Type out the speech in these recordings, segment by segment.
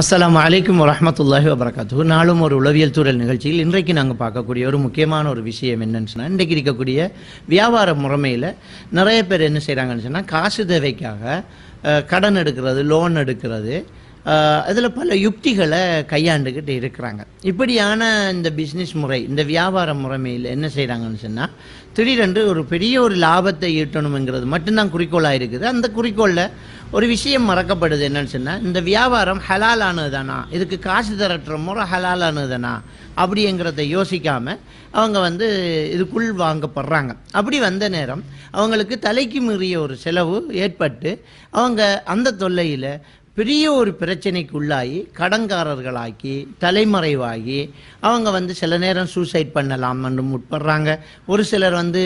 அஸ்லாம் வலைக்கம் வரமத்துல்லாஹி வபரகாத்து நாளும் ஒரு உளவியல் சூழல் நிகழ்ச்சியில் இன்றைக்கு நாங்கள் பார்க்கக்கூடிய ஒரு முக்கியமான ஒரு விஷயம் என்னன்னு சொன்னால் இன்றைக்கு இருக்கக்கூடிய வியாபார முறைமையில் நிறைய பேர் என்ன செய்கிறாங்கன்னு சொன்னால் காசு தேவைக்காக கடன் எடுக்கிறது லோன் எடுக்கிறது அதில் பல யுக்திகளை கையாண்டுக்கிட்டு இருக்கிறாங்க இப்படியான இந்த பிஸ்னஸ் முறை இந்த வியாபார முறைமையில் என்ன செய்கிறாங்கன்னு சொன்னால் திடீரென்று ஒரு பெரிய ஒரு லாபத்தை ஈட்டணுங்கிறது மட்டும்தான் குறிக்கோளாக இருக்குது அந்த குறிக்கோளில் ஒரு விஷயம் மறக்கப்படுது என்னன்னு சொன்னால் இந்த வியாபாரம் ஹலாலானது தானா இதுக்கு காசு தரட்டுற முறை ஹலாலானது தானா அப்படிங்கிறத யோசிக்காமல் அவங்க வந்து இதுக்குள் வாங்கப்படுறாங்க அப்படி வந்த நேரம் அவங்களுக்கு தலைக்கு மீறிய ஒரு செலவு ஏற்பட்டு அவங்க அந்த தொல்லையில் பெரிய ஒரு பிரச்சனைக்கு உள்ளாகி கடங்காரர்களாக்கி தலைமறைவாகி அவங்க வந்து சில நேரம் சூசைட் பண்ணலாம் என்று முற்படுறாங்க ஒரு சிலர் வந்து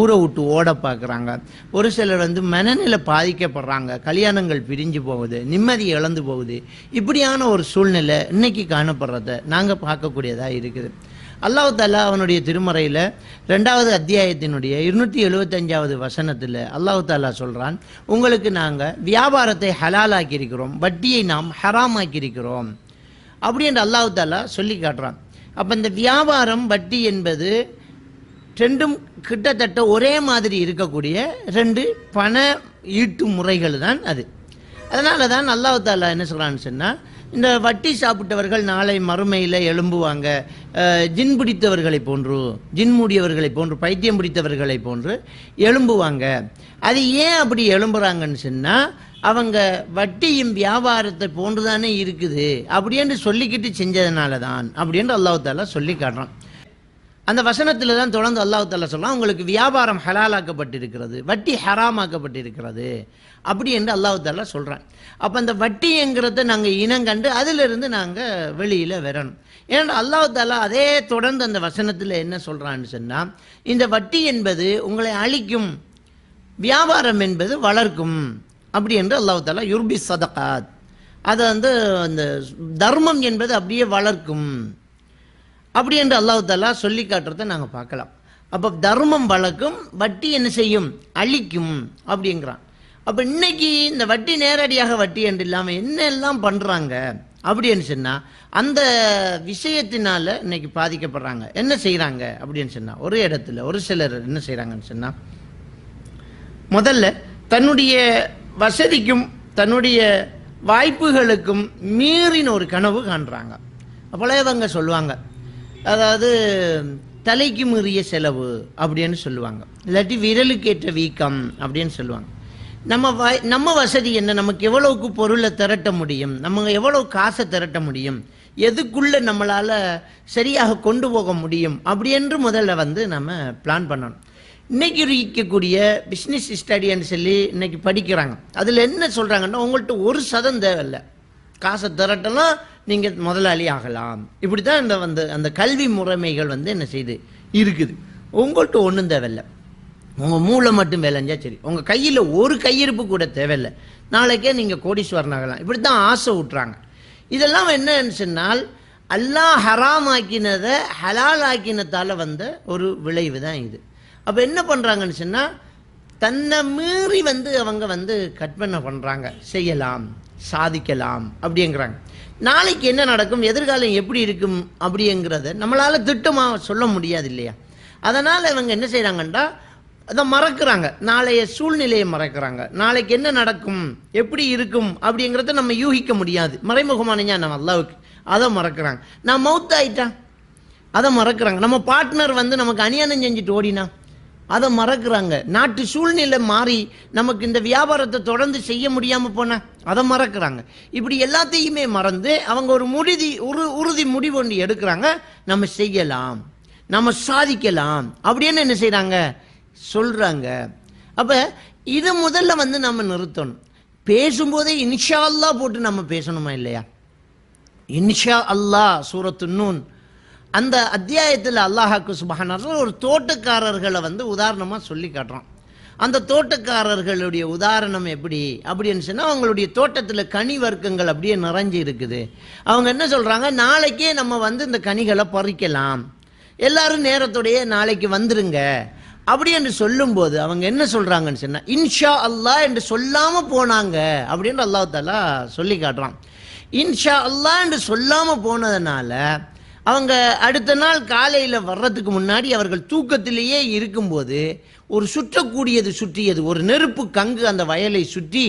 ஊரை விட்டு ஓட பார்க்குறாங்க ஒரு சிலர் வந்து மனநிலை பாதிக்கப்படுறாங்க கல்யாணங்கள் பிரிஞ்சு போகுது நிம்மதி இழந்து போகுது இப்படியான ஒரு சூழ்நிலை இன்னைக்கு காணப்படுறத நாங்கள் பார்க்கக்கூடியதாக இருக்குது அல்லாஹ் தாலா அவனுடைய திருமறையில் ரெண்டாவது அத்தியாயத்தினுடைய இருநூற்றி எழுபத்தஞ்சாவது வசனத்தில் அல்லாஹ் தாலா சொல்கிறான் உங்களுக்கு நாங்கள் வியாபாரத்தை ஹலாலாக்கியிருக்கிறோம் வட்டியை நாம் ஹராமாக்கியிருக்கிறோம் அப்படின்ற அல்லாஹ் தாலா சொல்லி காட்டுறான் அப்போ இந்த வியாபாரம் வட்டி என்பது ரெண்டும் கிட்டத்தட்ட ஒரே மாதிரி இருக்கக்கூடிய ரெண்டு பண ஈட்டு முறைகள் தான் அது அதனால தான் அல்லாஹ் தாலா என்ன சொல்கிறான்னு சொன்னால் இந்த வட்டி சாப்பிட்டவர்கள் நாளை மறுமையில் எழும்புவாங்க ஜின் பிடித்தவர்களை போன்று ஜின் மூடியவர்களை போன்று பைத்தியம் பிடித்தவர்களை போன்று எழும்புவாங்க அது ஏன் அப்படி எழும்புறாங்கன்னு சொன்னால் அவங்க வட்டியும் வியாபாரத்தை போன்று தானே இருக்குது அப்படின்னு சொல்லிக்கிட்டு செஞ்சதுனால தான் அப்படின்ட்டு அல்லாஹாலா சொல்லி காட்டுறான் அந்த வசனத்தில் தான் தொடர்ந்து அல்லாஹால சொல்லலாம் அவங்களுக்கு வியாபாரம் ஹலாலாக்கப்பட்டிருக்கிறது வட்டி ஹராமாக்கப்பட்டிருக்கிறது அப்படி என்று அல்லாஹால சொல்கிறான் அப்போ அந்த வட்டிங்கிறத நாங்கள் இனங்கண்டு அதிலிருந்து நாங்கள் வெளியில் வரணும் ஏன்னா அல்லாஹ் தாலா அதே தொடர்ந்து அந்த வசனத்தில் என்ன சொல்கிறான்னு சொன்னால் இந்த வட்டி என்பது உங்களை அழிக்கும் வியாபாரம் என்பது வளர்க்கும் அப்படி என்று அல்லாஹ் தாலா யுர்பி சதகாத் அதை வந்து அந்த தர்மம் என்பது அப்படியே வளர்க்கும் அப்படி என்று அல்லாஹ் தாலா சொல்லி காட்டுறதை நாங்கள் பார்க்கலாம் அப்போ தர்மம் வளர்க்கும் வட்டி என்ன செய்யும் அழிக்கும் அப்படிங்கிறான் அப்போ இன்னைக்கு இந்த வட்டி நேரடியாக வட்டி என்று இல்லாமல் என்ன எல்லாம் பண்ணுறாங்க அப்படின்னு சொன்னால் அந்த விஷயத்தினால இன்னைக்கு பாதிக்கப்படுறாங்க என்ன செய்கிறாங்க அப்படின்னு சொன்னால் ஒரு இடத்துல ஒரு சிலர் என்ன செய்கிறாங்கன்னு சொன்னால் முதல்ல தன்னுடைய வசதிக்கும் தன்னுடைய வாய்ப்புகளுக்கும் மீறின ஒரு கனவு காண்றாங்க பழையவங்க சொல்லுவாங்க அதாவது தலைக்கு மீறிய செலவு அப்படின்னு சொல்லுவாங்க இல்லாட்டி விரலுக்கேற்ற வீக்கம் அப்படின்னு சொல்லுவாங்க நம்ம வ நம்ம வசதி என்ன நமக்கு எவ்வளவுக்கு பொருளை திரட்ட முடியும் நம்ம எவ்வளோ காசை திரட்ட முடியும் எதுக்குள்ளே நம்மளால் சரியாக கொண்டு போக முடியும் அப்படி என்று முதல்ல வந்து நம்ம பிளான் பண்ணணும் இன்னைக்கு இருக்கக்கூடிய பிஸ்னஸ் ஸ்டடின்னு சொல்லி இன்னைக்கு படிக்கிறாங்க அதில் என்ன சொல்கிறாங்கன்னா உங்கள்கிட்ட ஒரு சதம் தேவையில்லை காசை திரட்டலாம் நீங்கள் முதலாளி ஆகலாம் இப்படி தான் இந்த வந்து அந்த கல்வி முறைமைகள் வந்து என்ன செய்யுது இருக்குது உங்கள்கிட்ட ஒன்றும் தேவையில்லை உங்கள் மூளை மட்டும் விளைஞ்சா சரி உங்கள் கையில் ஒரு கையிருப்பு கூட தேவையில்லை நாளைக்கே நீங்கள் கோடீஸ்வரன் ஆகலாம் இப்படி தான் ஆசை விட்றாங்க இதெல்லாம் என்னன்னு சொன்னால் அல்லாஹ் ஹராம் ஆக்கினதை ஹலால் ஆக்கினத்தால் வந்த ஒரு விளைவு தான் இது அப்போ என்ன பண்ணுறாங்கன்னு சொன்னால் தன்னை மீறி வந்து அவங்க வந்து கற்பனை பண்ணுறாங்க செய்யலாம் சாதிக்கலாம் அப்படிங்கிறாங்க நாளைக்கு என்ன நடக்கும் எதிர்காலம் எப்படி இருக்கும் அப்படிங்கிறத நம்மளால் திட்டமாக சொல்ல முடியாது இல்லையா அதனால் இவங்க என்ன செய்கிறாங்கன்றா அதை மறக்கிறாங்க நாளைய சூழ்நிலையை மறக்கிறாங்க நாளைக்கு என்ன நடக்கும் எப்படி இருக்கும் அப்படிங்கிறத நம்ம யூகிக்க முடியாது மறைமுகமான ஞானம் அல்லாவுக்கு அதை மறக்கிறாங்க நான் மவுத் ஆயிட்டான் அதை மறக்கிறாங்க நம்ம பார்ட்னர் வந்து நமக்கு அநியாயம் செஞ்சுட்டு ஓடினா அதை மறக்கிறாங்க நாட்டு சூழ்நிலை மாறி நமக்கு இந்த வியாபாரத்தை தொடர்ந்து செய்ய முடியாமல் போனால் அதை மறக்கிறாங்க இப்படி எல்லாத்தையுமே மறந்து அவங்க ஒரு முடிதி உரு உறுதி முடிவு ஒன்று எடுக்கிறாங்க நம்ம செய்யலாம் நம்ம சாதிக்கலாம் அப்படின்னு என்ன செய்கிறாங்க சொல்கிறாங்க அப்போ இதை முதல்ல வந்து நம்ம நிறுத்தணும் பேசும்போதே இன்ஷா அல்லா போட்டு நம்ம பேசணுமா இல்லையா இன்ஷா அல்லா சூரத்து நூன் அந்த அத்தியாயத்தில் அல்லாஹாக்கு சுபகான ஒரு தோட்டக்காரர்களை வந்து உதாரணமாக சொல்லி காட்டுறான் அந்த தோட்டக்காரர்களுடைய உதாரணம் எப்படி அப்படின்னு சொன்னால் அவங்களுடைய தோட்டத்தில் கனி வர்க்கங்கள் அப்படியே நிறைஞ்சு இருக்குது அவங்க என்ன சொல்கிறாங்க நாளைக்கே நம்ம வந்து இந்த கனிகளை பறிக்கலாம் எல்லாரும் நேரத்துடைய நாளைக்கு வந்துருங்க அப்படி என்று சொல்லும்போது அவங்க என்ன சொல்கிறாங்கன்னு சொன்னால் இன்ஷா அல்லாஹ் என்று சொல்லாமல் போனாங்க அப்படின்னு அல்லாஹ் தாலா சொல்லி காட்டுறான் இன்ஷா அல்லாஹ் என்று சொல்லாமல் போனதுனால அவங்க அடுத்த நாள் காலையில் வர்றதுக்கு முன்னாடி அவர்கள் தூக்கத்திலேயே இருக்கும்போது ஒரு சுற்றக்கூடியது சுற்றியது ஒரு நெருப்பு கங்கு அந்த வயலை சுற்றி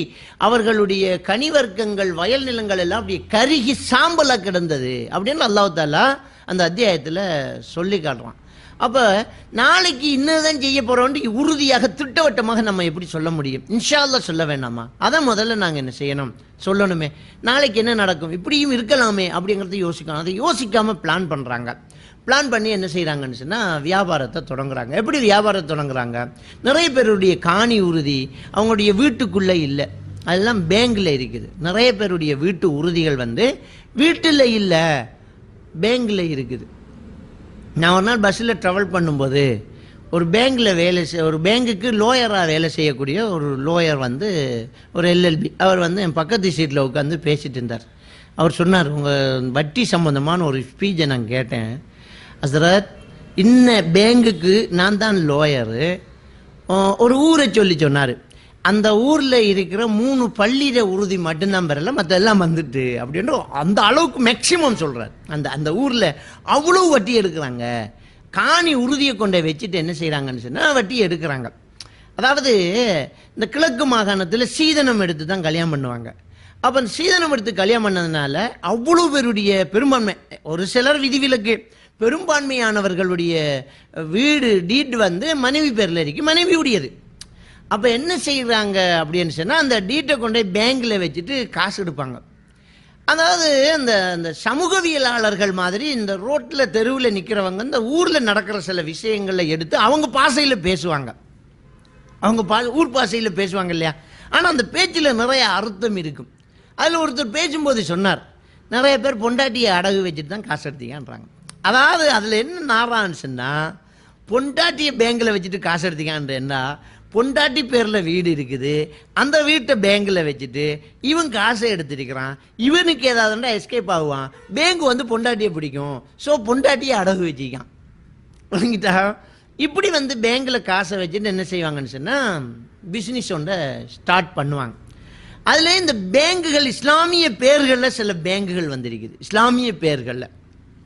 அவர்களுடைய கனிவர்க்கங்கள் வயல் நிலங்கள் எல்லாம் அப்படி கருகி சாம்பலாக கிடந்தது அப்படின்னு அல்லாஹாலா அந்த அத்தியாயத்தில் சொல்லி காட்டுறான் அப்போ நாளைக்கு இன்னதான் செய்ய போகிறோம்னு உறுதியாக திட்டவட்டமாக நம்ம எப்படி சொல்ல முடியும் இன்ஷால்ல சொல்ல வேண்டாமா அதை முதல்ல நாங்கள் என்ன செய்யணும் சொல்லணுமே நாளைக்கு என்ன நடக்கும் இப்படியும் இருக்கலாமே அப்படிங்கிறத யோசிக்கணும் அதை யோசிக்காமல் பிளான் பண்ணுறாங்க பிளான் பண்ணி என்ன செய்கிறாங்கன்னு சொன்னால் வியாபாரத்தை தொடங்குறாங்க எப்படி வியாபாரத்தை தொடங்குறாங்க நிறைய பேருடைய காணி உறுதி அவங்களுடைய வீட்டுக்குள்ளே இல்லை அதெல்லாம் பேங்கில் இருக்குது நிறைய பேருடைய வீட்டு உறுதிகள் வந்து வீட்டில் இல்லை பேங்கில் இருக்குது நான் ஒரு நாள் பஸ்ஸில் ட்ராவல் பண்ணும்போது ஒரு பேங்கில் வேலை செய் ஒரு பேங்குக்கு லோயராக வேலை செய்யக்கூடிய ஒரு லோயர் வந்து ஒரு எல்எல்பி அவர் வந்து என் பக்கத்து சீட்டில் உட்காந்து பேசிகிட்டு இருந்தார் அவர் சொன்னார் உங்கள் வட்டி சம்மந்தமான ஒரு ஸ்பீச்சை நான் கேட்டேன் அசரத் இன்ன பேங்குக்கு நான் தான் லோயரு ஒரு ஊரை சொல்லி சொன்னார் அந்த ஊர்ல இருக்கிற மூணு பள்ளியில உறுதி மட்டும்தான் பெறல மற்ற எல்லாம் வந்துட்டு அப்படின்ற அந்த அளவுக்கு மேக்சிமம் சொல்றார் அந்த அந்த ஊர்ல அவ்வளவு வட்டி எடுக்கிறாங்க காணி உறுதியை கொண்டே வச்சுட்டு என்ன செய்யறாங்கன்னு சொன்னா வட்டி எடுக்கிறாங்க அதாவது இந்த கிழக்கு மாகாணத்தில் சீதனம் எடுத்து தான் கல்யாணம் பண்ணுவாங்க அப்போ சீதனம் எடுத்து கல்யாணம் பண்ணதுனால அவ்வளோ பேருடைய பெரும்பான்மை ஒரு சிலர் விதிவிலக்கு பெரும்பான்மையானவர்களுடைய வீடு டீட் வந்து மனைவி பேரில் இருக்கு மனைவி உடையது அப்போ என்ன செய்கிறாங்க அப்படின்னு சொன்னால் அந்த டீட்டை கொண்டு போய் பேங்கில் வச்சுட்டு காசு எடுப்பாங்க அதாவது அந்த இந்த சமூகவியலாளர்கள் மாதிரி இந்த ரோட்டில் தெருவில் நிற்கிறவங்க இந்த ஊரில் நடக்கிற சில விஷயங்களை எடுத்து அவங்க பாசையில் பேசுவாங்க அவங்க பா ஊர் பாசையில் பேசுவாங்க இல்லையா ஆனால் அந்த பேச்சில் நிறைய அர்த்தம் இருக்கும் அதில் ஒருத்தர் பேசும்போது சொன்னார் நிறைய பேர் பொண்டாட்டியை அடகு வச்சுட்டு தான் காசு எடுத்தீங்கன்றாங்க அதாவது அதில் என்ன நாரான்னு சொன்னால் பொண்டாட்டியை பேங்கில் வச்சுட்டு காசு எடுத்தீங்கன்றா பொண்டாட்டி பேரில் வீடு இருக்குது அந்த வீட்டை பேங்கில் வச்சுட்டு இவன் காசை எடுத்துருக்கிறான் இவனுக்கு ஏதாவதுண்டா எஸ்கேப் ஆகுவான் பேங்க் வந்து பொண்டாட்டியை பிடிக்கும் ஸோ பொண்டாட்டியை அடகு வச்சுக்கான் விளங்கிட்டா இப்படி வந்து பேங்கில் காசை வச்சுட்டு என்ன செய்வாங்கன்னு சொன்னால் பிஸ்னஸ் ஒன்றை ஸ்டார்ட் பண்ணுவாங்க அதில் இந்த பேங்குகள் இஸ்லாமிய பேர்களில் சில பேங்குகள் வந்திருக்குது இஸ்லாமிய பேர்களில்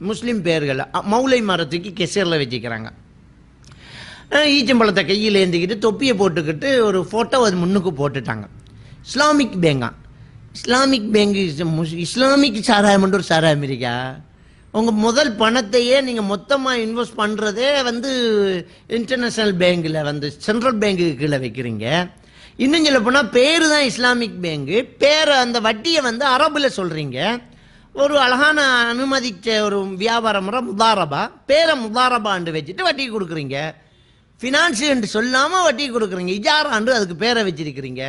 முஸ்லீம் பேர்களில் மௌலை மரத்துக்கு கெசேரில் வச்சுக்கிறாங்க ஈச்சம்பழத்தை கையில் ஏந்திக்கிட்டு தொப்பியை போட்டுக்கிட்டு ஒரு ஃபோட்டோ அது முன்னுக்கு போட்டுட்டாங்க இஸ்லாமிக் பேங்கா இஸ்லாமிக் பேங்க் இஸ்லாமிக் சாராயம்ன்ற ஒரு சாராயம் இருக்கா உங்கள் முதல் பணத்தையே நீங்கள் மொத்தமாக இன்வெஸ்ட் பண்ணுறதே வந்து இன்டர்நேஷ்னல் பேங்கில் வந்து சென்ட்ரல் பேங்குக்கு கீழே வைக்கிறீங்க இன்னும் சொல்ல போனால் பேர் தான் இஸ்லாமிக் பேங்கு பேர் அந்த வட்டியை வந்து அரபில் சொல்கிறீங்க ஒரு அழகான அனுமதித்த ஒரு வியாபார முறை முதாரபா பேரை முதாரபான்னு வச்சுட்டு வட்டி கொடுக்குறீங்க ஃபினான்ஸு என்று சொல்லாமல் வட்டி கொடுக்குறீங்க இஜாரான்று அதுக்கு பேரை வச்சிருக்கிறீங்க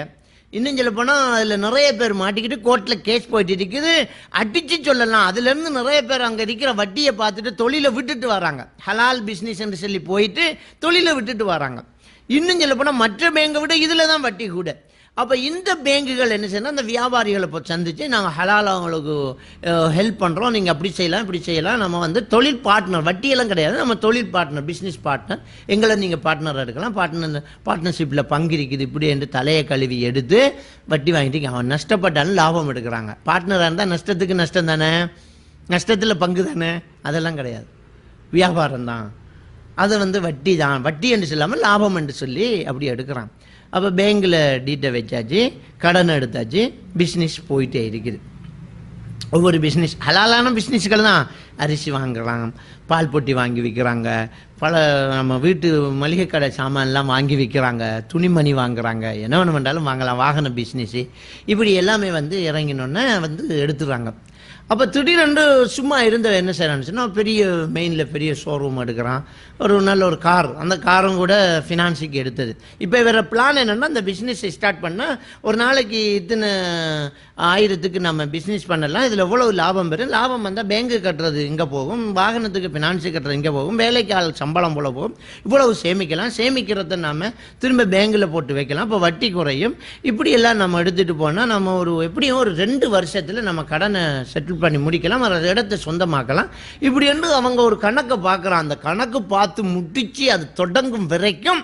இன்னும் சொல்ல போனால் அதில் நிறைய பேர் மாட்டிக்கிட்டு கோர்ட்டில் கேஸ் போயிட்டு இருக்குது அடித்து சொல்லலாம் அதுலேருந்து நிறைய பேர் அங்கே இருக்கிற வட்டியை பார்த்துட்டு தொழிலை விட்டுட்டு வராங்க ஹலால் பிஸ்னஸ் என்று சொல்லி போயிட்டு தொழிலை விட்டுட்டு வராங்க இன்னும் சொல்ல போனால் மற்ற பேங்கை விட இதில் தான் வட்டி கூட அப்போ இந்த பேங்குகள் என்ன செய்யணும் அந்த வியாபாரிகளை இப்போ சந்தித்து நாங்கள் ஹலால் அவங்களுக்கு ஹெல்ப் பண்ணுறோம் நீங்கள் அப்படி செய்யலாம் இப்படி செய்யலாம் நம்ம வந்து தொழில் பார்ட்னர் வட்டியெல்லாம் கிடையாது நம்ம தொழில் பார்ட்னர் பிஸ்னஸ் பார்ட்னர் எங்களை நீங்கள் பார்ட்னராக எடுக்கலாம் பார்ட்னர் பார்ட்னர்ஷிப்பில் பங்கு இருக்குது இப்படி என்று தலையை கழுவி எடுத்து வட்டி வாங்கிட்டு அவன் நஷ்டப்பட்டாலும் லாபம் எடுக்கிறாங்க பார்ட்னராக இருந்தால் நஷ்டத்துக்கு நஷ்டம் தானே நஷ்டத்தில் பங்கு தானே அதெல்லாம் கிடையாது வியாபாரம் தான் அதை வந்து வட்டி தான் வட்டி என்று சொல்லாமல் லாபம் என்று சொல்லி அப்படி எடுக்கிறான் அப்போ பேங்கில் டீட்டை வச்சாச்சு கடன் எடுத்தாச்சு பிஸ்னஸ் போயிட்டே இருக்குது ஒவ்வொரு பிஸ்னஸ் ஹலாலான பிஸ்னஸ்கள் தான் அரிசி வாங்குறாங்க பால் பொட்டி வாங்கி விற்கிறாங்க பல நம்ம வீட்டு மளிகை கடை சாமான்லாம் வாங்கி விற்கிறாங்க துணிமணி வாங்குறாங்க என்ன வேணும் பண்ணாலும் வாங்கலாம் வாகன பிஸ்னஸ்ஸு இப்படி எல்லாமே வந்து இறங்கினோன்னே வந்து எடுத்துடுறாங்க அப்போ திடீரென்று சும்மா இருந்த என்ன செய்யறான்னு சொன்னால் பெரிய மெயினில் பெரிய ஷோரூம் எடுக்கிறான் ஒரு நல்ல ஒரு கார் அந்த காரும் கூட ஃபினான்ஸுக்கு எடுத்தது இப்போ வேறு பிளான் என்னென்னா அந்த பிஸ்னஸை ஸ்டார்ட் பண்ணால் ஒரு நாளைக்கு இத்தனை ஆயிரத்துக்கு நம்ம பிஸ்னஸ் பண்ணலாம் இதில் எவ்வளோ லாபம் பெறும் லாபம் வந்தால் பேங்க்கு கட்டுறது இங்கே போகும் வாகனத்துக்கு ஃபினான்ஸு கட்டுறது இங்கே போகும் வேலைக்கு ஆள் சம்பளம் போல போகும் இவ்வளவு சேமிக்கலாம் சேமிக்கிறத நாம் திரும்ப பேங்கில் போட்டு வைக்கலாம் இப்போ வட்டி குறையும் இப்படியெல்லாம் நம்ம எடுத்துகிட்டு போனால் நம்ம ஒரு எப்படியும் ஒரு ரெண்டு வருஷத்தில் நம்ம கடனை செட்டில் செட்டில் பண்ணி முடிக்கலாம் அதை இடத்தை சொந்தமாக்கலாம் இப்படி என்று அவங்க ஒரு கணக்கை பார்க்குறான் அந்த கணக்கு பார்த்து முட்டிச்சு அது தொடங்கும் வரைக்கும்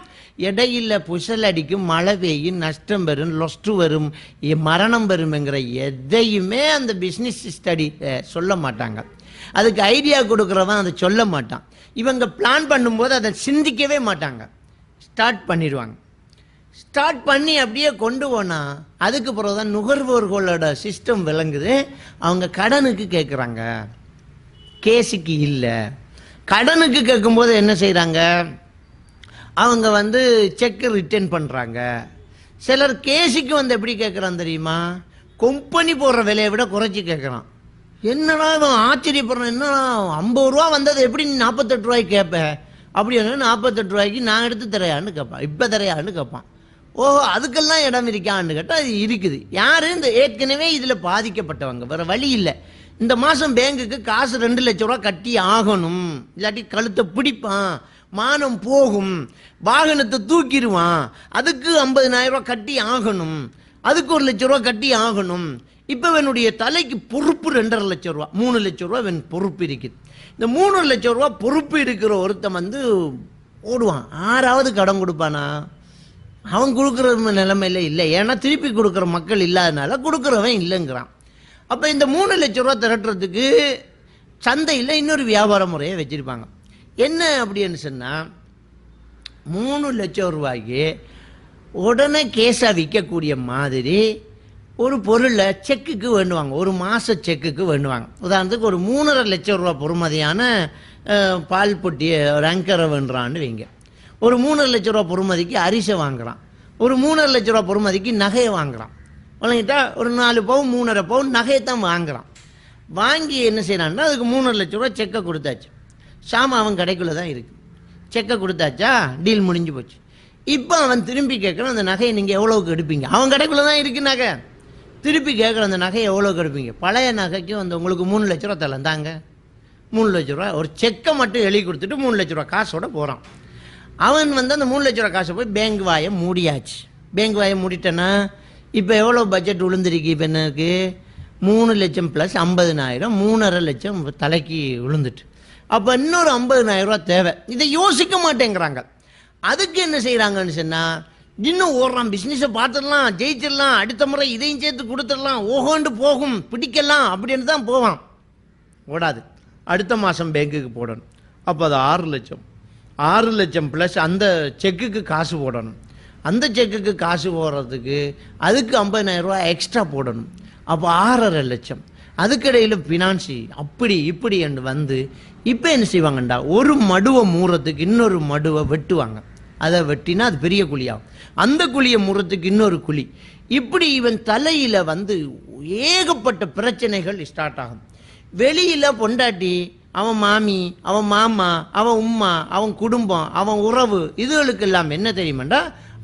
இடையில் புசல் அடிக்கும் மழை பெய்யும் நஷ்டம் வரும் லொஸ்ட்டு வரும் மரணம் வரும்ங்கிற எதையுமே அந்த பிஸ்னஸ் ஸ்டடி சொல்ல மாட்டாங்க அதுக்கு ஐடியா கொடுக்குறவன் அதை சொல்ல மாட்டான் இவங்க பிளான் பண்ணும்போது அதை சிந்திக்கவே மாட்டாங்க ஸ்டார்ட் பண்ணிடுவாங்க ஸ்டார்ட் பண்ணி அப்படியே கொண்டு போனால் அதுக்கு பிறகு தான் நுகர்வோர்களோட சிஸ்டம் விளங்குது அவங்க கடனுக்கு கேட்குறாங்க கேசிக்கு இல்லை கடனுக்கு கேட்கும்போது என்ன செய்கிறாங்க அவங்க வந்து செக்கு ரிட்டர்ன் பண்ணுறாங்க சிலர் கேசிக்கு வந்து எப்படி கேட்குறான் தெரியுமா கம்பெனி போடுற விலையை விட குறைச்சி கேட்குறான் என்னடா இவன் ஆச்சரியப்படுறோம் என்னடா ஐம்பது ரூபா வந்தது எப்படி நீ நாற்பத்தெட்டு ரூபாய்க்கு கேட்பேன் அப்படி என்ன நாற்பத்தெட்டு ரூபாய்க்கு நான் எடுத்து தரையான்னு கேட்பான் இப்போ தரையான்னு கேட்பான் ஓஹோ அதுக்கெல்லாம் இடம் இருக்கான்னு கேட்டால் அது இருக்குது யார் இந்த ஏற்கனவே இதில் பாதிக்கப்பட்டவங்க வேறு வழி இல்லை இந்த மாதம் பேங்குக்கு காசு ரெண்டு லட்ச ரூபா கட்டி ஆகணும் இல்லாட்டி கழுத்தை பிடிப்பான் மானம் போகும் வாகனத்தை தூக்கிடுவான் அதுக்கு ஐம்பதினாயிரம் ரூபா கட்டி ஆகணும் அதுக்கு ஒரு லட்ச ரூபா கட்டி ஆகணும் இப்போ என்னுடைய தலைக்கு பொறுப்பு ரெண்டரை லட்சம் ரூபா மூணு லட்ச ரூபா வென் பொறுப்பு இருக்குது இந்த மூணு லட்ச ரூபா பொறுப்பு இருக்கிற ஒருத்தன் வந்து ஓடுவான் ஆறாவது கடன் கொடுப்பானா அவன் கொடுக்குற நிலைமையில இல்லை ஏன்னா திருப்பி கொடுக்குற மக்கள் இல்லாதனால கொடுக்குறவன் இல்லைங்கிறான் அப்போ இந்த மூணு லட்ச ரூபா திரட்டுறதுக்கு சந்தையில் இன்னொரு வியாபார முறையை வச்சுருப்பாங்க என்ன அப்படின்னு சொன்னால் மூணு லட்சம் ரூபாய்க்கு உடனே கேஸாக விற்கக்கூடிய மாதிரி ஒரு பொருளை செக்குக்கு வேண்டுவாங்க ஒரு மாத செக்குக்கு வேண்டுவாங்க உதாரணத்துக்கு ஒரு மூணரை லட்சம் ரூபா பொறுமதியான பால் பொட்டியை ஒரு அங்கரை வேண்டுறான்னு வைங்க ஒரு மூணரை லட்ச ரூபா பொறுமதிக்கு அரிசை வாங்குகிறான் ஒரு மூணரை லட்ச ரூபா பொறுமதிக்கு நகையை வாங்குகிறான் வழங்கிட்டா ஒரு நாலு பவுன் மூணரை பவுன் நகையை தான் வாங்குகிறான் வாங்கி என்ன செய்கிறான்னா அதுக்கு மூணரை லட்ச ரூபா செக்கை கொடுத்தாச்சு சாமான் அவன் கடைக்குள்ளே தான் இருக்குது செக்கை கொடுத்தாச்சா டீல் முடிஞ்சு போச்சு இப்போ அவன் திரும்பி கேட்குறான் அந்த நகையை நீங்கள் எவ்வளோக்கு எடுப்பீங்க அவன் கடைக்குள்ளே தான் இருக்கு நகை திருப்பி கேட்குற அந்த நகையை எவ்வளோக்கு எடுப்பீங்க பழைய நகைக்கு வந்து உங்களுக்கு மூணு லட்ச ரூபா தரலாம் தாங்க மூணு லட்ச ரூபா ஒரு செக்கை மட்டும் எழுதி கொடுத்துட்டு மூணு லட்ச ரூபா காசோட போகிறான் அவன் வந்து அந்த மூணு லட்ச ரூபா காசை போய் பேங்க் வாயை மூடியாச்சு பேங்க் வாயை மூடிட்டேன்னா இப்போ எவ்வளோ பட்ஜெட் விழுந்திருக்கு இப்போ என்னக்கு மூணு லட்சம் ப்ளஸ் ஐம்பதுனாயிரம் மூணரை லட்சம் தலைக்கு விழுந்துட்டு அப்போ இன்னொரு ஐம்பதுனாயிரரூவா தேவை இதை யோசிக்க மாட்டேங்கிறாங்க அதுக்கு என்ன செய்கிறாங்கன்னு சொன்னால் இன்னும் ஓடுறான் பிஸ்னஸை பார்த்துடலாம் ஜெயிச்சிடலாம் அடுத்த முறை இதையும் சேர்த்து கொடுத்துடலாம் ஓகோண்டு போகும் பிடிக்கலாம் அப்படின்னு தான் போவான் ஓடாது அடுத்த மாதம் பேங்குக்கு போடணும் அப்போ அது ஆறு லட்சம் ஆறு லட்சம் ப்ளஸ் அந்த செக்குக்கு காசு போடணும் அந்த செக்குக்கு காசு போடுறதுக்கு அதுக்கு ரூபா எக்ஸ்ட்ரா போடணும் அப்போ ஆறரை லட்சம் அதுக்கிடையில் ஃபினான்சி அப்படி இப்படி என்று வந்து இப்போ என்ன செய்வாங்கண்டா ஒரு மடுவை மூறத்துக்கு இன்னொரு மடுவை வெட்டுவாங்க அதை வெட்டினா அது பெரிய குழியாகும் அந்த குழியை மூறத்துக்கு இன்னொரு குழி இப்படி இவன் தலையில் வந்து ஏகப்பட்ட பிரச்சனைகள் ஸ்டார்ட் ஆகும் வெளியில் பொண்டாட்டி அவன் மாமி அவன் மாமா அவன் உம்மா அவன் குடும்பம் அவன் உறவு இதுகளுக்கு எல்லாம் என்ன தெரியுமாண்டா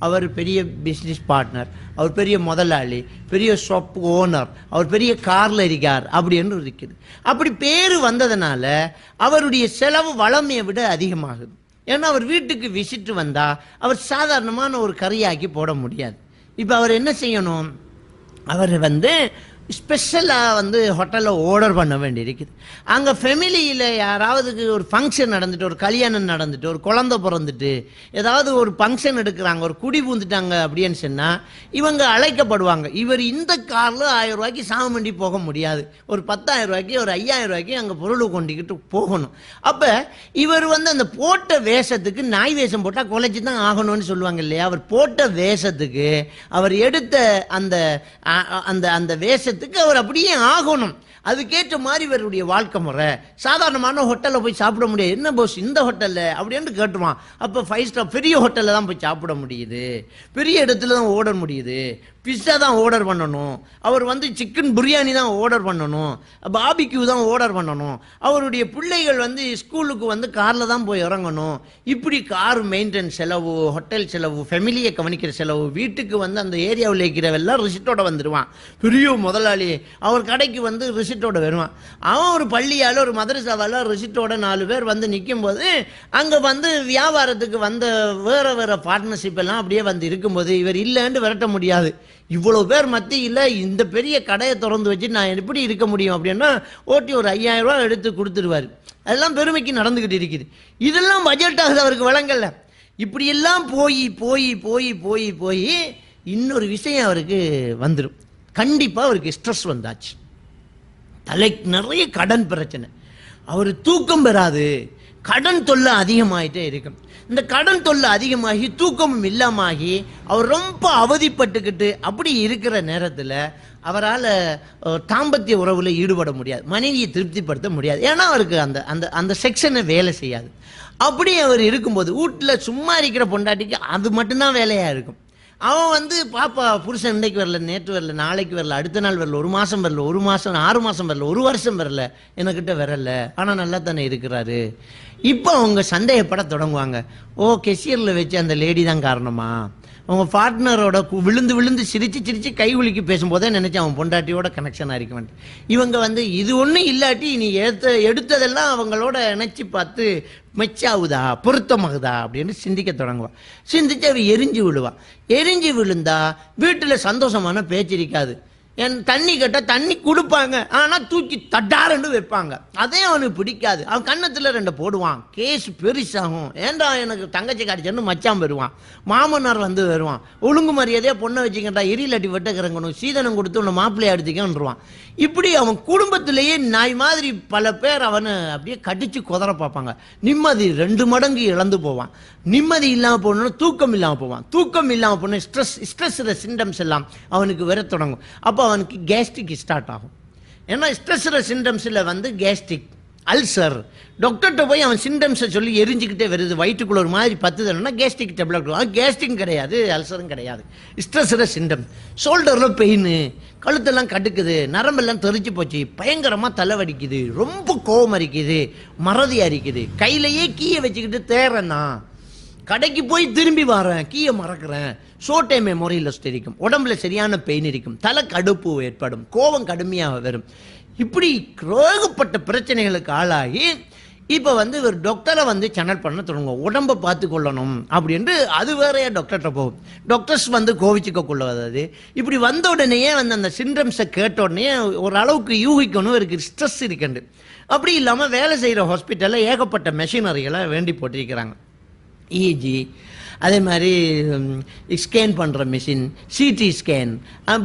அவர் பெரிய பிஸ்னஸ் பார்ட்னர் அவர் பெரிய முதலாளி பெரிய ஷாப் ஓனர் அவர் பெரிய காரில் இருக்கார் அப்படின்னு இருக்குது அப்படி பேர் வந்ததுனால அவருடைய செலவு வளமையை விட அதிகமாகுது ஏன்னா அவர் வீட்டுக்கு விசிட்டு வந்தால் அவர் சாதாரணமான ஒரு கறியாக்கி போட முடியாது இப்போ அவர் என்ன செய்யணும் அவர் வந்து ஸ்பெஷலாக வந்து ஹோட்டலில் ஆர்டர் பண்ண வேண்டி இருக்குது அங்கே ஃபெமிலியில் யாராவதுக்கு ஒரு ஃபங்க்ஷன் நடந்துட்டு ஒரு கல்யாணம் நடந்துட்டு ஒரு குழந்த பிறந்துட்டு ஏதாவது ஒரு ஃபங்க்ஷன் எடுக்கிறாங்க ஒரு குடி பூந்துட்டாங்க அப்படின்னு சொன்னால் இவங்க அழைக்கப்படுவாங்க இவர் இந்த காரில் ஆயிரம் ரூபாய்க்கு சாமண்டி போக முடியாது ஒரு பத்தாயிரம் ரூபாய்க்கு ஒரு ஐயாயிரம் ரூபாய்க்கு அங்கே பொருள் கொண்டிக்கிட்டு போகணும் அப்போ இவர் வந்து அந்த போட்ட வேஷத்துக்கு நாய் வேஷம் போட்டால் குலைச்சி தான் ஆகணும்னு சொல்லுவாங்க இல்லையா அவர் போட்ட வேஷத்துக்கு அவர் எடுத்த அந்த அந்த அந்த வேஷ வெளிச்சத்துக்கு அவர் அப்படியே ஆகணும் அதுக்கேற்ற மாதிரி இவருடைய வாழ்க்கை முறை சாதாரணமான ஹோட்டலில் போய் சாப்பிட முடியாது என்ன போஸ் இந்த ஹோட்டலில் அப்படின்னு கேட்டுருவான் அப்போ ஃபைவ் ஸ்டார் பெரிய ஹோட்டலில் தான் போய் சாப்பிட முடியுது பெரிய இடத்துல தான் ஓட முடியுது பிஸ்ஸா தான் ஆர்டர் பண்ணணும் அவர் வந்து சிக்கன் பிரியாணி தான் ஆர்டர் பண்ணணும் பாபிக்யூ தான் ஆர்டர் பண்ணணும் அவருடைய பிள்ளைகள் வந்து ஸ்கூலுக்கு வந்து காரில் தான் போய் இறங்கணும் இப்படி கார் மெயின்டெனன்ஸ் செலவு ஹோட்டல் செலவு ஃபேமிலியை கவனிக்கிற செலவு வீட்டுக்கு வந்து அந்த ஏரியாவில் இருக்கிறவெல்லாம் ரிசிட்டோட வந்துடுவான் பெரிய முதலாளி அவர் கடைக்கு வந்து ரிசிட்டோட வருவான் அவன் ஒரு பள்ளியால் ஒரு மதரசாவால் ரிசிட்டோட நாலு பேர் வந்து நிற்கும் போது அங்கே வந்து வியாபாரத்துக்கு வந்த வேறு வேறு பார்ட்னர்ஷிப் எல்லாம் அப்படியே வந்து இருக்கும்போது இவர் இல்லைன்னு விரட்ட முடியாது இவ்வளோ பேர் மத்தியில் இந்த பெரிய கடையை திறந்து வச்சு நான் எப்படி இருக்க முடியும் அப்படின்னா ஓட்டி ஒரு ஐயாயிரம் ரூபா எடுத்து கொடுத்துருவார் அதெல்லாம் பெருமைக்கு நடந்துக்கிட்டு இருக்குது இதெல்லாம் பட்ஜெட்டாகுது அவருக்கு வழங்கல இப்படியெல்லாம் போய் போய் போய் போய் போய் இன்னொரு விஷயம் அவருக்கு வந்துடும் கண்டிப்பாக அவருக்கு ஸ்ட்ரெஸ் வந்தாச்சு தலைக்கு நிறைய கடன் பிரச்சனை அவர் தூக்கம் பெறாது கடன் தொல்லை அதிகமாகிட்டே இருக்கும் இந்த கடன் தொல்லை அதிகமாகி தூக்கமும் இல்லாமாகி அவர் ரொம்ப அவதிப்பட்டுக்கிட்டு அப்படி இருக்கிற நேரத்தில் அவரால் தாம்பத்திய உறவில் ஈடுபட முடியாது மனைவியை திருப்திப்படுத்த முடியாது ஏன்னா அவருக்கு அந்த அந்த அந்த செக்ஷனை வேலை செய்யாது அப்படி அவர் இருக்கும்போது வீட்டில் சும்மா இருக்கிற பொண்டாட்டிக்கு அது மட்டும்தான் வேலையாக இருக்கும் அவன் வந்து பாப்பா புருஷன் இன்றைக்கு வரல நேற்று வரல நாளைக்கு வரல அடுத்த நாள் வரல ஒரு மாதம் வரல ஒரு மாதம் ஆறு மாதம் வரல ஒரு வருஷம் வரல என்கிட்ட வரல ஆனால் நல்லா தானே இருக்கிறாரு இப்போ அவங்க சந்தேகப்பட தொடங்குவாங்க ஓ கெஷியரில் வச்சு அந்த லேடி தான் காரணமா அவங்க பார்ட்னரோட விழுந்து விழுந்து சிரித்து சிரித்து கை குலுக்கி பேசும்போதே நினச்சி அவன் பொண்டாட்டியோட கனெக்ஷன் ஆகிருக்க வேண்டாம் இவங்க வந்து இது ஒன்றும் இல்லாட்டி நீ எடுத்த எடுத்ததெல்லாம் அவங்களோட நினச்சி பார்த்து மெச்சாவுதா பொருத்தமாகுதா அப்படின்னு சிந்திக்க தொடங்குவான் சிந்தித்து அவ எரிஞ்சு விழுவான் எரிஞ்சு விழுந்தா வீட்டில் சந்தோஷமான பேச்சிருக்காது என் தண்ணி கேட்டால் தண்ணி கொடுப்பாங்க ஆனால் தூக்கி தட்டாரண்டு வைப்பாங்க அதே அவனுக்கு பிடிக்காது அவன் கன்னத்தில் ரெண்டை போடுவான் கேஸ் பெருசாகும் ஏன்டா எனக்கு தங்கச்சி காடிச்சேன்னு மச்சான் வருவான் மாமனார் வந்து வருவான் ஒழுங்கு மரியாதையாக பொண்ணை வச்சுக்கிட்டா இரிலட்டி வெட்டக்கிறங்கணும் சீதனம் கொடுத்து உன்னை மாப்பிள்ளையை எடுத்துக்கன்றுவான் இப்படி அவன் குடும்பத்திலேயே நாய் மாதிரி பல பேர் அவனை அப்படியே கடிச்சு குதற பார்ப்பாங்க நிம்மதி ரெண்டு மடங்கு இழந்து போவான் நிம்மதி இல்லாமல் போனோன்னா தூக்கம் இல்லாமல் போவான் தூக்கம் இல்லாமல் போனால் ஸ்ட்ரெஸ் ஸ்ட்ரெஸ் சிம்டம்ஸ் எல்லாம் அவனுக்கு வர தொடங்கும் அப்போ அவனுக்கு கேஸ்ட்ரிக் ஸ்டார்ட் ஆகும் ஏன்னா ஸ்ட்ரெஸ்ஸில் சிம்டம்ஸில் வந்து கேஸ்ட்ரிக் அல்சர் டாக்டர்கிட்ட போய் அவன் சிம்டம்ஸை சொல்லி எரிஞ்சுக்கிட்டே வருது வயிற்றுக்குள்ள ஒரு மாதிரி பத்துதுன்னா கேஸ்ட்ரிக் டெவலப் அவன் கேஸ்ட்ரிக்கும் கிடையாது அல்சரும் கிடையாது ஸ்ட்ரெஸ்ஸில் சிம்டம் ஷோல்டரில் பெயின் கழுத்தெல்லாம் கடுக்குது நரம்பெல்லாம் தெரிஞ்சு போச்சு பயங்கரமாக தலைவடிக்குது ரொம்ப கோபம் அரிக்குது மறதி அரிக்குது கையிலையே கீயை வச்சுக்கிட்டு தேரன்னா கடைக்கு போய் திரும்பி வரேன் கீயை மறக்கிறேன் சோட்டை மெமோரியில் இருக்கும் உடம்புல சரியான பெயின் இருக்கும் தலை கடுப்பு ஏற்படும் கோபம் கடுமையாக வரும் இப்படி ரோகப்பட்ட பிரச்சனைகளுக்கு ஆளாகி இப்போ வந்து இவர் டாக்டரை வந்து சேனல் பண்ண தொடங்க உடம்பை பார்த்து கொள்ளணும் அப்படின்ட்டு அது வேறையா டாக்டர்கிட்ட போகும் டாக்டர்ஸ் வந்து கோவிச்சுக்க கொள்ளாதது இப்படி வந்த உடனேயே வந்து அந்த சிண்ட்ரம்ஸை கேட்ட உடனே ஓரளவுக்கு யூகிக்கணும் இருக்குது ஸ்ட்ரெஸ் இருக்கண்டு அப்படி இல்லாமல் வேலை செய்கிற ஹாஸ்பிட்டலில் ஏகப்பட்ட மெஷினரிகளை வேண்டி போட்டிருக்கிறாங்க இஜி e அதே மாதிரி ஸ்கேன் பண்ணுற machine CT scan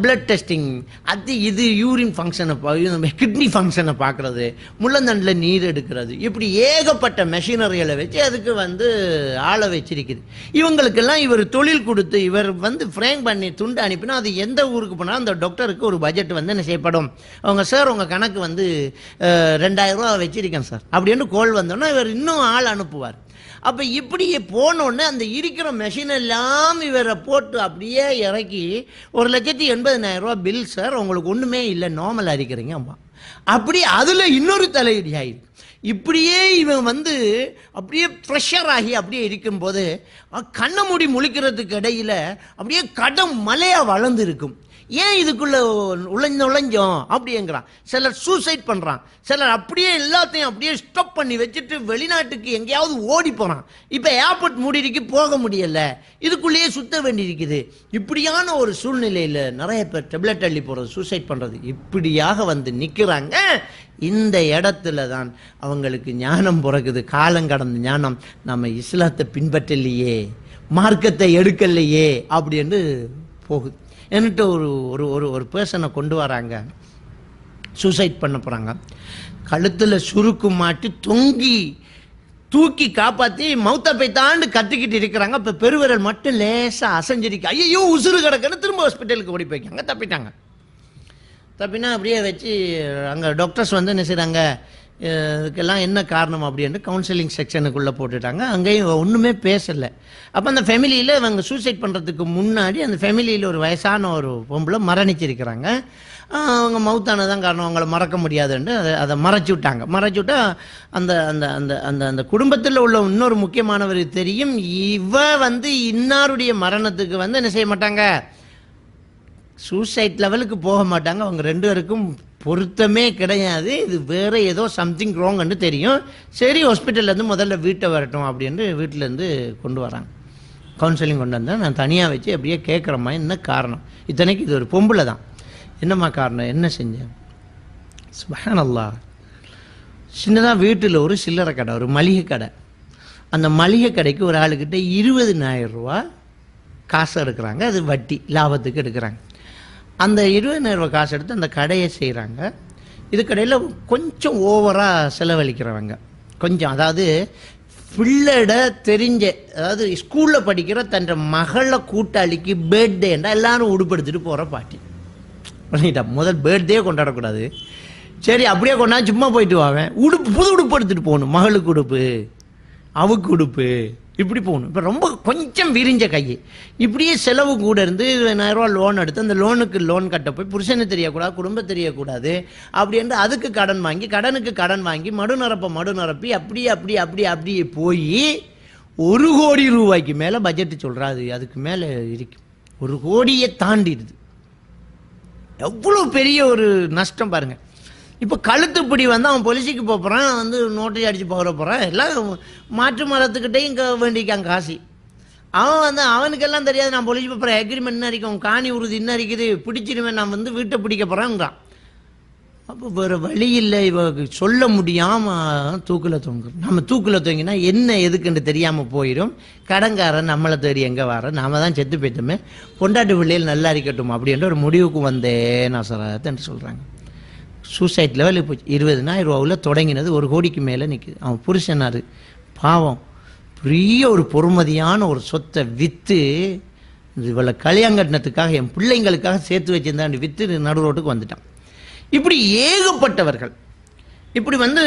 blood testing அது இது யூரின் ஃபங்க்ஷனை கிட்னி ஃபங்க்ஷனை பார்க்குறது முள்ளந்தண்டில் நீர் எடுக்கிறது இப்படி ஏகப்பட்ட மெஷினரிகளை வச்சு அதுக்கு வந்து ஆளை வச்சிருக்குது இவங்களுக்கெல்லாம் இவர் தொழில் கொடுத்து இவர் வந்து ஃப்ரேம் பண்ணி துண்டு அனுப்பினா அது எந்த ஊருக்கு போனால் அந்த டாக்டருக்கு ஒரு பட்ஜெட் வந்து என்ன செய்யப்படும் அவங்க சார் உங்கள் கணக்கு வந்து ரெண்டாயிரம் ரூபா வச்சிருக்கேன் சார் அப்படின்னு கோல் வந்தோன்னா இவர் இன்னும் ஆள் அனுப்புவார் அப்போ இப்படி போனோன்னு அந்த இருக்கிற மெஷின் எல்லாம் இவரை போட்டு அப்படியே இறக்கி ஒரு லட்சத்தி ரூபா பில் சார் உங்களுக்கு ஒன்றுமே இல்லை நார்மலாக இருக்கிறீங்க அம்மா அப்படி அதில் இன்னொரு தலையீடி ஆயிருக்கு இப்படியே இவன் வந்து அப்படியே ப்ரெஷர் ஆகி அப்படியே இருக்கும்போது கண்ணை மூடி முழிக்கிறதுக்கு இடையில் அப்படியே கடம் மலையாக வளர்ந்துருக்கும் ஏன் இதுக்குள்ள உழைஞ்ச உழைஞ்சோம் அப்படிங்கிறான் சிலர் சூசைட் பண்ணுறான் சிலர் அப்படியே எல்லாத்தையும் அப்படியே ஸ்டாப் பண்ணி வச்சுட்டு வெளிநாட்டுக்கு எங்கேயாவது ஓடி போகிறான் இப்போ ஏர்போர்ட் மூடிக்கு போக முடியல இதுக்குள்ளேயே சுத்த வேண்டியிருக்குது இப்படியான ஒரு சூழ்நிலையில் நிறைய பேர் டெப்லெட் அள்ளி போறது சூசைட் பண்ணுறது இப்படியாக வந்து நிற்கிறாங்க இந்த இடத்துல தான் அவங்களுக்கு ஞானம் பிறகுது காலம் கடந்த ஞானம் நம்ம இஸ்லாத்தை பின்பற்றலையே மார்க்கத்தை எடுக்கலையே அப்படின்னு போகுது என்னட்டு ஒரு ஒரு ஒரு ஒரு பேர்சனை கொண்டு வராங்க சூசைட் பண்ண போகிறாங்க கழுத்தில் சுருக்கு மாட்டி தொங்கி தூக்கி காப்பாற்றி மௌத்த போய் தாண்டு கத்திக்கிட்டு இருக்கிறாங்க இப்போ பெருவிரல் மட்டும் லேசாக அசைஞ்சிருக்கு ஐயோ உசுறு கிடக்குன்னு திரும்ப ஹாஸ்பிட்டலுக்கு ஓடி போய்க்காங்க தப்பிட்டாங்க தப்பினா அப்படியே வச்சு அங்கே டாக்டர்ஸ் வந்து என்ன செய்கிறாங்க இதுக்கெல்லாம் என்ன காரணம் அப்படின்னு கவுன்சிலிங் செக்ஷனுக்குள்ளே போட்டுட்டாங்க அங்கேயும் ஒன்றுமே பேசலை அப்போ அந்த ஃபேமிலியில் இவங்க சூசைட் பண்ணுறதுக்கு முன்னாடி அந்த ஃபேமிலியில் ஒரு வயசான ஒரு பொம்பளை மரணிச்சிருக்கிறாங்க அவங்க மவுத்தானதான் காரணம் அவங்கள மறக்க முடியாதுன்ட்டு அதை அதை மறைச்சி விட்டாங்க மறைச்சி விட்டா அந்த அந்த அந்த அந்த அந்த குடும்பத்தில் உள்ள இன்னொரு முக்கியமானவருக்கு தெரியும் இவ வந்து இன்னாருடைய மரணத்துக்கு வந்து என்ன செய்ய மாட்டாங்க சூசைட் லெவலுக்கு போக மாட்டாங்க அவங்க ரெண்டு பேருக்கும் பொருத்தமே கிடையாது இது வேறு ஏதோ சம்திங் ரோங்னு தெரியும் சரி ஹாஸ்பிட்டல்லேருந்து முதல்ல வீட்டை வரட்டும் அப்படின்னு வீட்டிலேருந்து கொண்டு வராங்க கவுன்சிலிங் கொண்டு வந்தேன் நான் தனியாக வச்சு அப்படியே கேட்குறம்மா என்ன காரணம் இத்தனைக்கு இது ஒரு பொம்பளை தான் என்னம்மா காரணம் என்ன செஞ்சேன் சுபஹானல்லா சின்னதாக வீட்டில் ஒரு சில்லறை கடை ஒரு மளிகை கடை அந்த மளிகை கடைக்கு ஒரு ஆளுக்கிட்ட இருபது ரூபா காசு எடுக்கிறாங்க அது வட்டி லாபத்துக்கு எடுக்கிறாங்க அந்த இருபது ரூபா காசு எடுத்து அந்த கடையை செய்கிறாங்க இதுக்கடையில் கொஞ்சம் ஓவராக செலவழிக்கிறவங்க கொஞ்சம் அதாவது பிள்ளைட தெரிஞ்ச அதாவது ஸ்கூலில் படிக்கிற தன் மகளை கூட்டாளிக்கு பர்த்டேண்டா எல்லாரும் உடுப்படுத்திட்டு போகிற பாட்டி பண்ணிட்டா முதல் பேர்தே கொண்டாடக்கூடாது சரி அப்படியே கொண்டாந்து சும்மா போயிட்டு வாவேன் உடுப்பு புது உடுப்பு எடுத்துகிட்டு போகணும் மகளுக்கு உடுப்பு அவுக்கு உடுப்பு இப்படி போகணும் இப்போ ரொம்ப கொஞ்சம் விரிஞ்ச கை இப்படியே செலவு கூட இருந்து ரூபா லோன் எடுத்து அந்த லோனுக்கு லோன் கட்ட போய் புருஷனை தெரியக்கூடாது குடும்பம் தெரியக்கூடாது அப்படின்ட்டு அதுக்கு கடன் வாங்கி கடனுக்கு கடன் வாங்கி மடு மடுநிரப்பி அப்படி அப்படி அப்படி அப்படியே போய் ஒரு கோடி ரூபாய்க்கு மேலே பட்ஜெட்டு சொல்கிறாரு அதுக்கு மேலே இருக்கும் ஒரு கோடியை தாண்டிடுது எவ்வளோ பெரிய ஒரு நஷ்டம் பாருங்கள் இப்போ கழுத்து பிடி வந்து அவன் பொலிசிக்கு போகிறான் வந்து நோட்டை அடித்து போகிற போகிறான் எல்லாம் மாற்று மரத்துக்கிட்டேயும் வேண்டிக்கான் காசி அவன் வந்து அவனுக்கெல்லாம் தெரியாது நான் பொலிச்சு போகிறேன் அக்ரிமெண்ட் என்ன இருக்கும் காணி உறுதி என்ன இருக்குது பிடிச்சிருவேன் நான் வந்து வீட்டை பிடிக்க போகிறேன்ங்கிறான் அப்போ வேறு வழி இல்லை இவ சொல்ல முடியாமல் தூக்கில் தூங்கும் நம்ம தூக்கில் தூங்கினா என்ன எதுக்குன்னு தெரியாமல் போயிடும் கடங்காரன் நம்மளை தேடி எங்கே வர நாம தான் செத்து போய்த்தோமே பொண்டாட்டு பிள்ளைகள் நல்லா இருக்கட்டும் அப்படின்ற ஒரு முடிவுக்கு வந்தேன் நான் சொல்கிறேன் சொல்கிறாங்க சூசைட் லெவலில் போச்சு இருபதுனாயிரம் ரூபாவில் தொடங்கினது ஒரு கோடிக்கு மேலே நிற்குது அவன் புருஷனார் பாவம் பெரிய ஒரு பொறுமதியான ஒரு சொத்தை விற்று இவளை கல்யாங்கட்டினத்துக்காக என் பிள்ளைங்களுக்காக சேர்த்து வச்சிருந்தான் விற்று நடு ரோட்டுக்கு வந்துட்டான் இப்படி ஏகப்பட்டவர்கள் இப்படி வந்து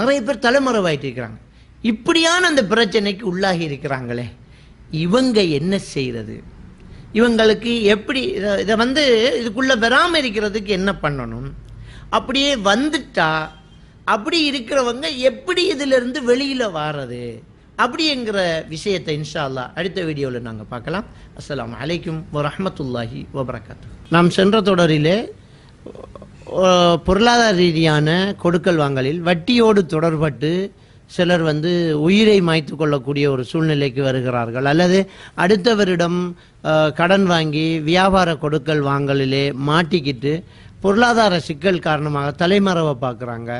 நிறைய பேர் தலைமுறைவாயிட்டு இருக்கிறாங்க இப்படியான அந்த பிரச்சனைக்கு உள்ளாகி இருக்கிறாங்களே இவங்க என்ன செய்கிறது இவங்களுக்கு எப்படி இதை வந்து இதுக்குள்ளே வராமல் இருக்கிறதுக்கு என்ன பண்ணணும் அப்படியே வந்துட்டா அப்படி இருக்கிறவங்க எப்படி இதிலிருந்து வெளியில் வாரது அப்படிங்கிற விஷயத்தை இன்ஷா அல்லா அடுத்த வீடியோவில் நாங்கள் பார்க்கலாம் அஸ்லாம் அலைக்கும் வரமத்துல்லாஹி வபரகாத்து நாம் சென்ற தொடரிலே பொருளாதார ரீதியான கொடுக்கல் வாங்கலில் வட்டியோடு தொடர்பட்டு சிலர் வந்து உயிரை மாய்த்து கொள்ளக்கூடிய ஒரு சூழ்நிலைக்கு வருகிறார்கள் அல்லது அடுத்தவரிடம் கடன் வாங்கி வியாபார கொடுக்கல் வாங்கலிலே மாட்டிக்கிட்டு பொருளாதார சிக்கல் காரணமாக தலைமறைவை பார்க்குறாங்க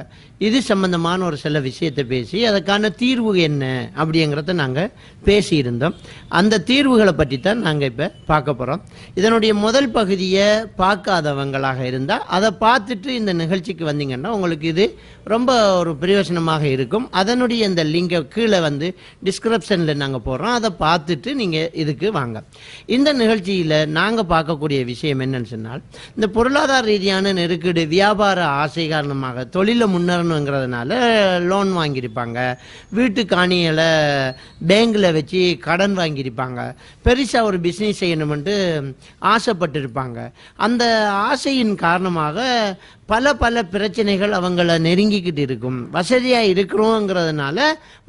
இது சம்பந்தமான ஒரு சில விஷயத்தை பேசி அதுக்கான தீர்வு என்ன அப்படிங்கிறத நாங்கள் பேசியிருந்தோம் அந்த தீர்வுகளை பற்றி தான் நாங்கள் இப்போ பார்க்க போகிறோம் இதனுடைய முதல் பகுதியை பார்க்காதவங்களாக இருந்தால் அதை பார்த்துட்டு இந்த நிகழ்ச்சிக்கு வந்தீங்கன்னா உங்களுக்கு இது ரொம்ப ஒரு பிரயோஜனமாக இருக்கும் அதனுடைய இந்த லிங்கை கீழே வந்து டிஸ்கிரிப்ஷனில் நாங்கள் போடுறோம் அதை பார்த்துட்டு நீங்கள் இதுக்கு வாங்க இந்த நிகழ்ச்சியில் நாங்கள் பார்க்கக்கூடிய விஷயம் என்னன்னு சொன்னால் இந்த பொருளாதார ரீதியான நெருக்கடி வியாபார ஆசை காரணமாக தொழிலை முன்னேறணும் லோனுங்கிறதுனால லோன் வாங்கியிருப்பாங்க வீட்டு காணியில் பேங்கில் வச்சு கடன் வாங்கியிருப்பாங்க பெருசாக ஒரு பிஸ்னஸ் செய்யணுமென்ட்டு ஆசைப்பட்டிருப்பாங்க அந்த ஆசையின் காரணமாக பல பல பிரச்சனைகள் அவங்கள நெருங்கிக்கிட்டு இருக்கும் வசதியாக இருக்கிறோங்கிறதுனால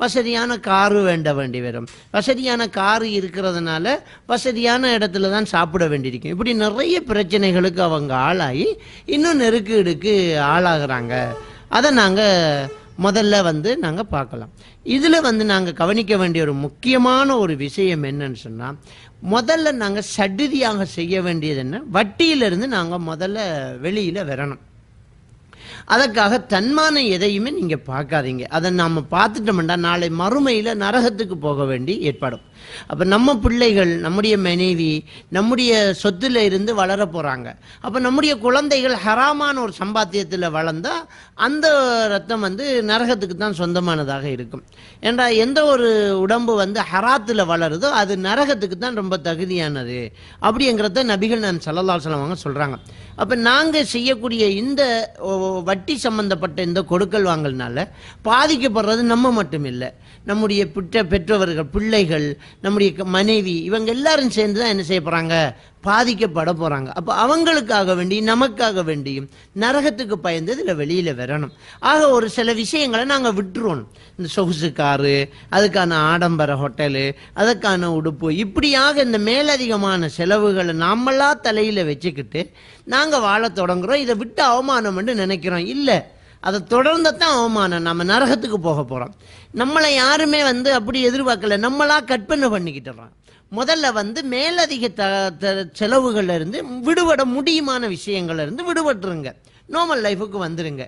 வசதியான காரு வேண்ட வேண்டி வரும் வசதியான காரு இருக்கிறதுனால வசதியான இடத்துல தான் சாப்பிட வேண்டியிருக்கும் இப்படி நிறைய பிரச்சனைகளுக்கு அவங்க ஆளாகி இன்னும் நெருக்கீடுக்கு ஆளாகிறாங்க அதை நாங்கள் முதல்ல வந்து நாங்கள் பார்க்கலாம் இதில் வந்து நாங்கள் கவனிக்க வேண்டிய ஒரு முக்கியமான ஒரு விஷயம் என்னன்னு சொன்னால் முதல்ல நாங்கள் சடுதியாக செய்ய வேண்டியது என்ன வட்டியிலிருந்து நாங்கள் முதல்ல வெளியில் வரணும் அதற்காக தன்மான எதையுமே நீங்கள் பார்க்காதீங்க அதை நாம் பார்த்துட்டோம்டா நாளை மறுமையில் நரகத்துக்கு போக வேண்டி ஏற்படும் அப்போ நம்ம பிள்ளைகள் நம்முடைய மனைவி நம்முடைய சொத்துல இருந்து வளர போகிறாங்க அப்போ நம்முடைய குழந்தைகள் ஹராமான ஒரு சம்பாத்தியத்தில் வளர்ந்தால் அந்த ரத்தம் வந்து நரகத்துக்கு தான் சொந்தமானதாக இருக்கும் ஏன்னா எந்த ஒரு உடம்பு வந்து ஹராத்தில் வளருதோ அது நரகத்துக்கு தான் ரொம்ப தகுதியானது அப்படிங்கிறத நபிகள் நான் சல்லல்லா சொல்லுவாங்க சொல்கிறாங்க அப்போ நாங்கள் செய்யக்கூடிய இந்த வட்டி சம்பந்தப்பட்ட இந்த கொடுக்கல் வாங்கல்னால பாதிக்கப்படுறது நம்ம மட்டும் இல்லை நம்முடைய பிற்ற பெற்றவர்கள் பிள்ளைகள் நம்முடைய மனைவி இவங்க எல்லாரும் சேர்ந்து தான் என்ன செய்ய போகிறாங்க பாதிக்கப்பட போகிறாங்க அப்போ அவங்களுக்காக வேண்டி நமக்காக வேண்டியும் நரகத்துக்கு பயந்து இதில் வெளியில் வரணும் ஆக ஒரு சில விஷயங்களை நாங்கள் விட்டுருவோம் இந்த சொகுசு காரு அதுக்கான ஆடம்பர ஹோட்டலு அதுக்கான உடுப்பு இப்படியாக இந்த மேலதிகமான செலவுகளை நாமளா தலையில் வச்சுக்கிட்டு நாங்கள் வாழ தொடங்குறோம் இதை விட்டு அவமானம் என்று நினைக்கிறோம் இல்லை அதை தொடர்ந்து தான் அவமானம் நம்ம நரகத்துக்கு போக போகிறோம் நம்மளை யாருமே வந்து அப்படி எதிர்பார்க்கல நம்மளாக கற்பனை பண்ணிக்கிட்டுறோம் முதல்ல வந்து மேலதிக த செலவுகள்லேருந்து விடுபட முடியுமான விஷயங்கள்லேருந்து விடுபட்டுருங்க நார்மல் லைஃபுக்கு வந்துருங்க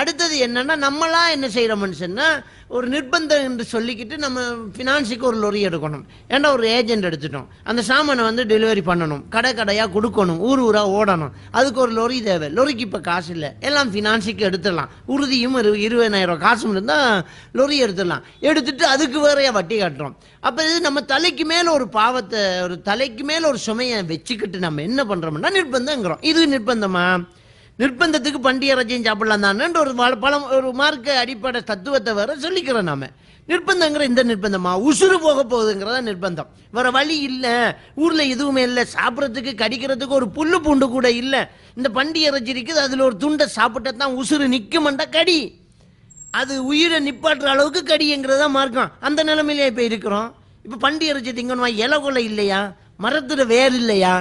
அடுத்தது என்னன்னா நம்மளா என்ன செய்கிறோம்னு சொன்னால் ஒரு நிர்பந்தம் என்று சொல்லிக்கிட்டு நம்ம ஃபினான்ஸுக்கு ஒரு லொரி எடுக்கணும் ஏன்னா ஒரு ஏஜென்ட் எடுத்துட்டோம் அந்த சாமானை வந்து டெலிவரி பண்ணணும் கடை கடையாக கொடுக்கணும் ஊர் ஊராக ஓடணும் அதுக்கு ஒரு லொரி தேவை லொரிக்கு இப்போ காசு இல்லை எல்லாம் ஃபினான்ஸுக்கு எடுத்துடலாம் உறுதியும் இரு இருபதாயிரம் காசும் இருந்தால் லொரி எடுத்துடலாம் எடுத்துட்டு அதுக்கு வேறையா வட்டி கட்டுறோம் அப்போ இது நம்ம தலைக்கு மேலே ஒரு பாவத்தை ஒரு தலைக்கு மேலே ஒரு சுமையை வச்சுக்கிட்டு நம்ம என்ன பண்ணுறோம்னா நிர்பந்தங்கிறோம் இது நிர்பந்தமாக நிர்பந்தத்துக்கு பண்டிய ரஜையும் சாப்பிடலாம் தானேன்ற ஒரு பழம் ஒரு மார்க்க அடிப்படை தத்துவத்தை வேற சொல்லிக்கிறோம் நாம நிர்பந்தங்கிற இந்த நிர்பந்தமா உசுறு போக போகுதுங்கிறதா நிர்பந்தம் வேற வழி இல்லை ஊர்ல எதுவுமே இல்லை சாப்பிட்றதுக்கு கடிக்கிறதுக்கு ஒரு புல்லு பூண்டு கூட இல்லை இந்த பண்டிய ரஜி இருக்குது அதில் ஒரு துண்டை சாப்பிட்ட தான் உசுறு நிற்குமண்டா கடி அது உயிரை நிப்பாட்டுற அளவுக்கு கடிங்கிறதா மார்க்கம் அந்த நிலைமையிலே இப்போ இருக்கிறோம் இப்போ பண்டிய ரஜி திங்கணுமா இலை இல்லையா மரத்தில் வேர் இல்லையா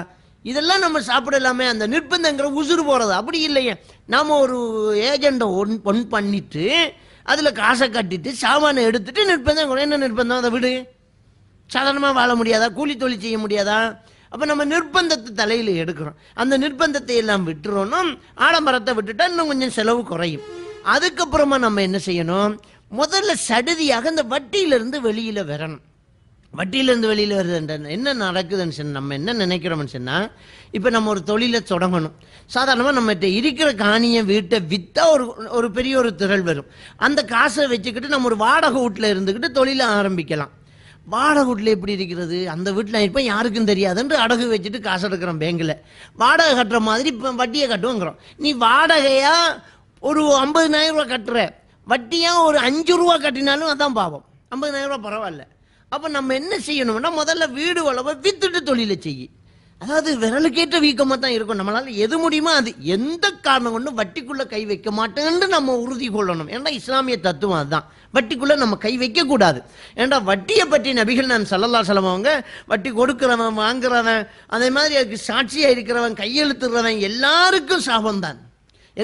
இதெல்லாம் நம்ம சாப்பிடலாமே அந்த நிர்பந்தங்கிற உசுறு போகிறது அப்படி இல்லையே நாம் ஒரு ஏஜெண்டை ஒன் ஒன் பண்ணிட்டு அதில் காசை கட்டிட்டு சாமானை எடுத்துட்டு நிர்பந்தம் என்ன நிர்பந்தம் அதை விடு சாதாரணமாக வாழ முடியாதா கூலி தொழில் செய்ய முடியாதா அப்போ நம்ம நிர்பந்தத்தை தலையில் எடுக்கிறோம் அந்த நிர்பந்தத்தை எல்லாம் விட்டுறோனும் ஆடம்பரத்தை விட்டுட்டா இன்னும் கொஞ்சம் செலவு குறையும் அதுக்கப்புறமா நம்ம என்ன செய்யணும் முதல்ல சடுதியாக இந்த வட்டியிலிருந்து வெளியில் வரணும் வட்டியிலேருந்து வெளியில் வருதுன்ற என்ன நடக்குதுன்னு சொன்னால் நம்ம என்ன நினைக்கிறோம்னு சொன்னால் இப்போ நம்ம ஒரு தொழிலை தொடங்கணும் சாதாரணமாக நம்மகிட்ட இருக்கிற காணியை வீட்டை விற்றா ஒரு ஒரு பெரிய ஒரு திரள் வரும் அந்த காசை வச்சுக்கிட்டு நம்ம ஒரு வாடகை வீட்டில் இருந்துக்கிட்டு தொழிலை ஆரம்பிக்கலாம் வாடகை வீட்டில் எப்படி இருக்கிறது அந்த வீட்டில் இப்போ யாருக்கும் தெரியாதுன்ற அடகு வச்சுட்டு காசு எடுக்கிறோம் பேங்கில் வாடகை கட்டுற மாதிரி இப்போ வட்டியை கட்டுவோங்கிறோம் நீ வாடகையாக ஒரு ஐம்பதுனாயிரம் ரூபா கட்டுற வட்டியாக ஒரு அஞ்சு ரூபா கட்டினாலும் அதான் பாவம் ஐம்பதுனாயிரம் ரூபா பரவாயில்ல அப்போ நம்ம என்ன செய்யணும்னா முதல்ல வீடு வளவை வித்துட்டு தொழிலை செய்ய அதாவது விரலுக்கேற்ற வீக்கமாக தான் இருக்கும் நம்மளால் எது முடியுமோ அது எந்த காரணம் கொண்டு வட்டிக்குள்ளே கை வைக்க மாட்டேன்னு நம்ம உறுதி கொள்ளணும் ஏன்னா இஸ்லாமிய தத்துவம் அதுதான் வட்டிக்குள்ளே நம்ம கை வைக்கக்கூடாது ஏன்னா வட்டியை பற்றி நபிகள் நான் சொல்லலா செலவங்க வட்டி கொடுக்குறவன் வாங்குறவன் அதே மாதிரி அதுக்கு சாட்சியாக இருக்கிறவன் கையெழுத்துறவன் எல்லாருக்கும் சாபம் தான்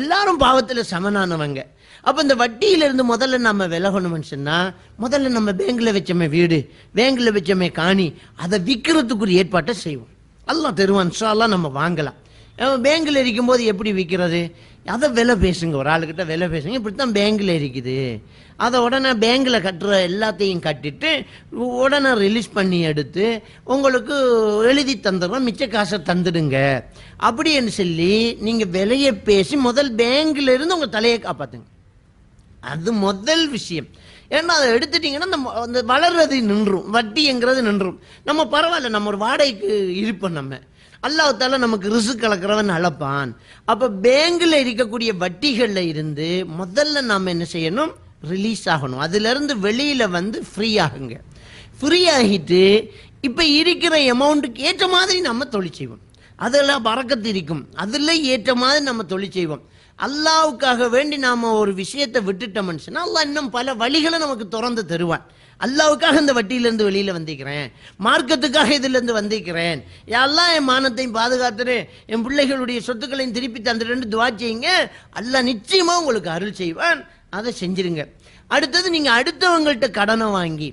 எல்லாரும் பாவத்தில் சமனானவங்க அப்போ இந்த வட்டியிலிருந்து முதல்ல நம்ம விலகணும் சொன்னால் முதல்ல நம்ம பேங்கில் வச்சோமே வீடு பேங்கில் வச்சமே காணி அதை விற்கிறதுக்குரிய ஏற்பாட்டை செய்வோம் எல்லாம் தெருவான் ஷாலாம் நம்ம வாங்கலாம் பேங்கில் இருக்கும்போது எப்படி விற்கிறது அதை விலை பேசுங்க ஒரு ஆளுக்கிட்ட விலை பேசுங்க இப்படி தான் பேங்கில் இருக்குது அதை உடனே பேங்கில் கட்டுற எல்லாத்தையும் கட்டிட்டு உடனே ரிலீஸ் பண்ணி எடுத்து உங்களுக்கு எழுதி தந்துடுறோம் மிச்ச காசை தந்துடுங்க அப்படின்னு சொல்லி நீங்கள் விலையை பேசி முதல் பேங்கில் இருந்து உங்கள் தலையை காப்பாற்றுங்க அது முதல் விஷயம் ஏன்னா அதை எடுத்துட்டீங்கன்னா அந்த வளர்றது நின்றும் வட்டிங்கிறது நின்றும் நம்ம பரவாயில்ல நம்ம ஒரு வாடகைக்கு இருப்போம் நம்ம அல்லாஹால நமக்கு ரிசு கலக்கிறவன் அழப்பான் அப்போ பேங்கில் இருக்கக்கூடிய வட்டிகளில் இருந்து முதல்ல நாம என்ன செய்யணும் ரிலீஸ் ஆகணும் அதுலேருந்து வெளியில் வந்து ஃப்ரீ ஆகுங்க ஃப்ரீ ஆகிட்டு இப்போ இருக்கிற அமௌண்ட்டுக்கு ஏற்ற மாதிரி நம்ம தொழில் செய்வோம் அதெல்லாம் பறக்கத்து இருக்கும் அதில் ஏற்ற மாதிரி நம்ம தொழில் செய்வோம் அல்லாவுக்காக வேண்டி நாம் ஒரு விஷயத்தை விட்டுட்டோம்னு சொன்னால் அல்லாஹ் இன்னும் பல வழிகளை நமக்கு திறந்து தருவான் அல்லாவுக்காக இந்த வட்டியிலேருந்து வெளியில் வந்திருக்கிறேன் மார்க்கத்துக்காக இதிலேருந்து வந்திருக்கிறேன் எல்லாம் என் மானத்தையும் பாதுகாத்துறேன் என் பிள்ளைகளுடைய சொத்துக்களையும் திருப்பி தந்துடுன்னு துவா செய்யுங்க அல்லா நிச்சயமாக உங்களுக்கு அருள் செய்வான் அதை செஞ்சிருங்க அடுத்தது நீங்கள் அடுத்தவங்கள்ட்ட கடனை வாங்கி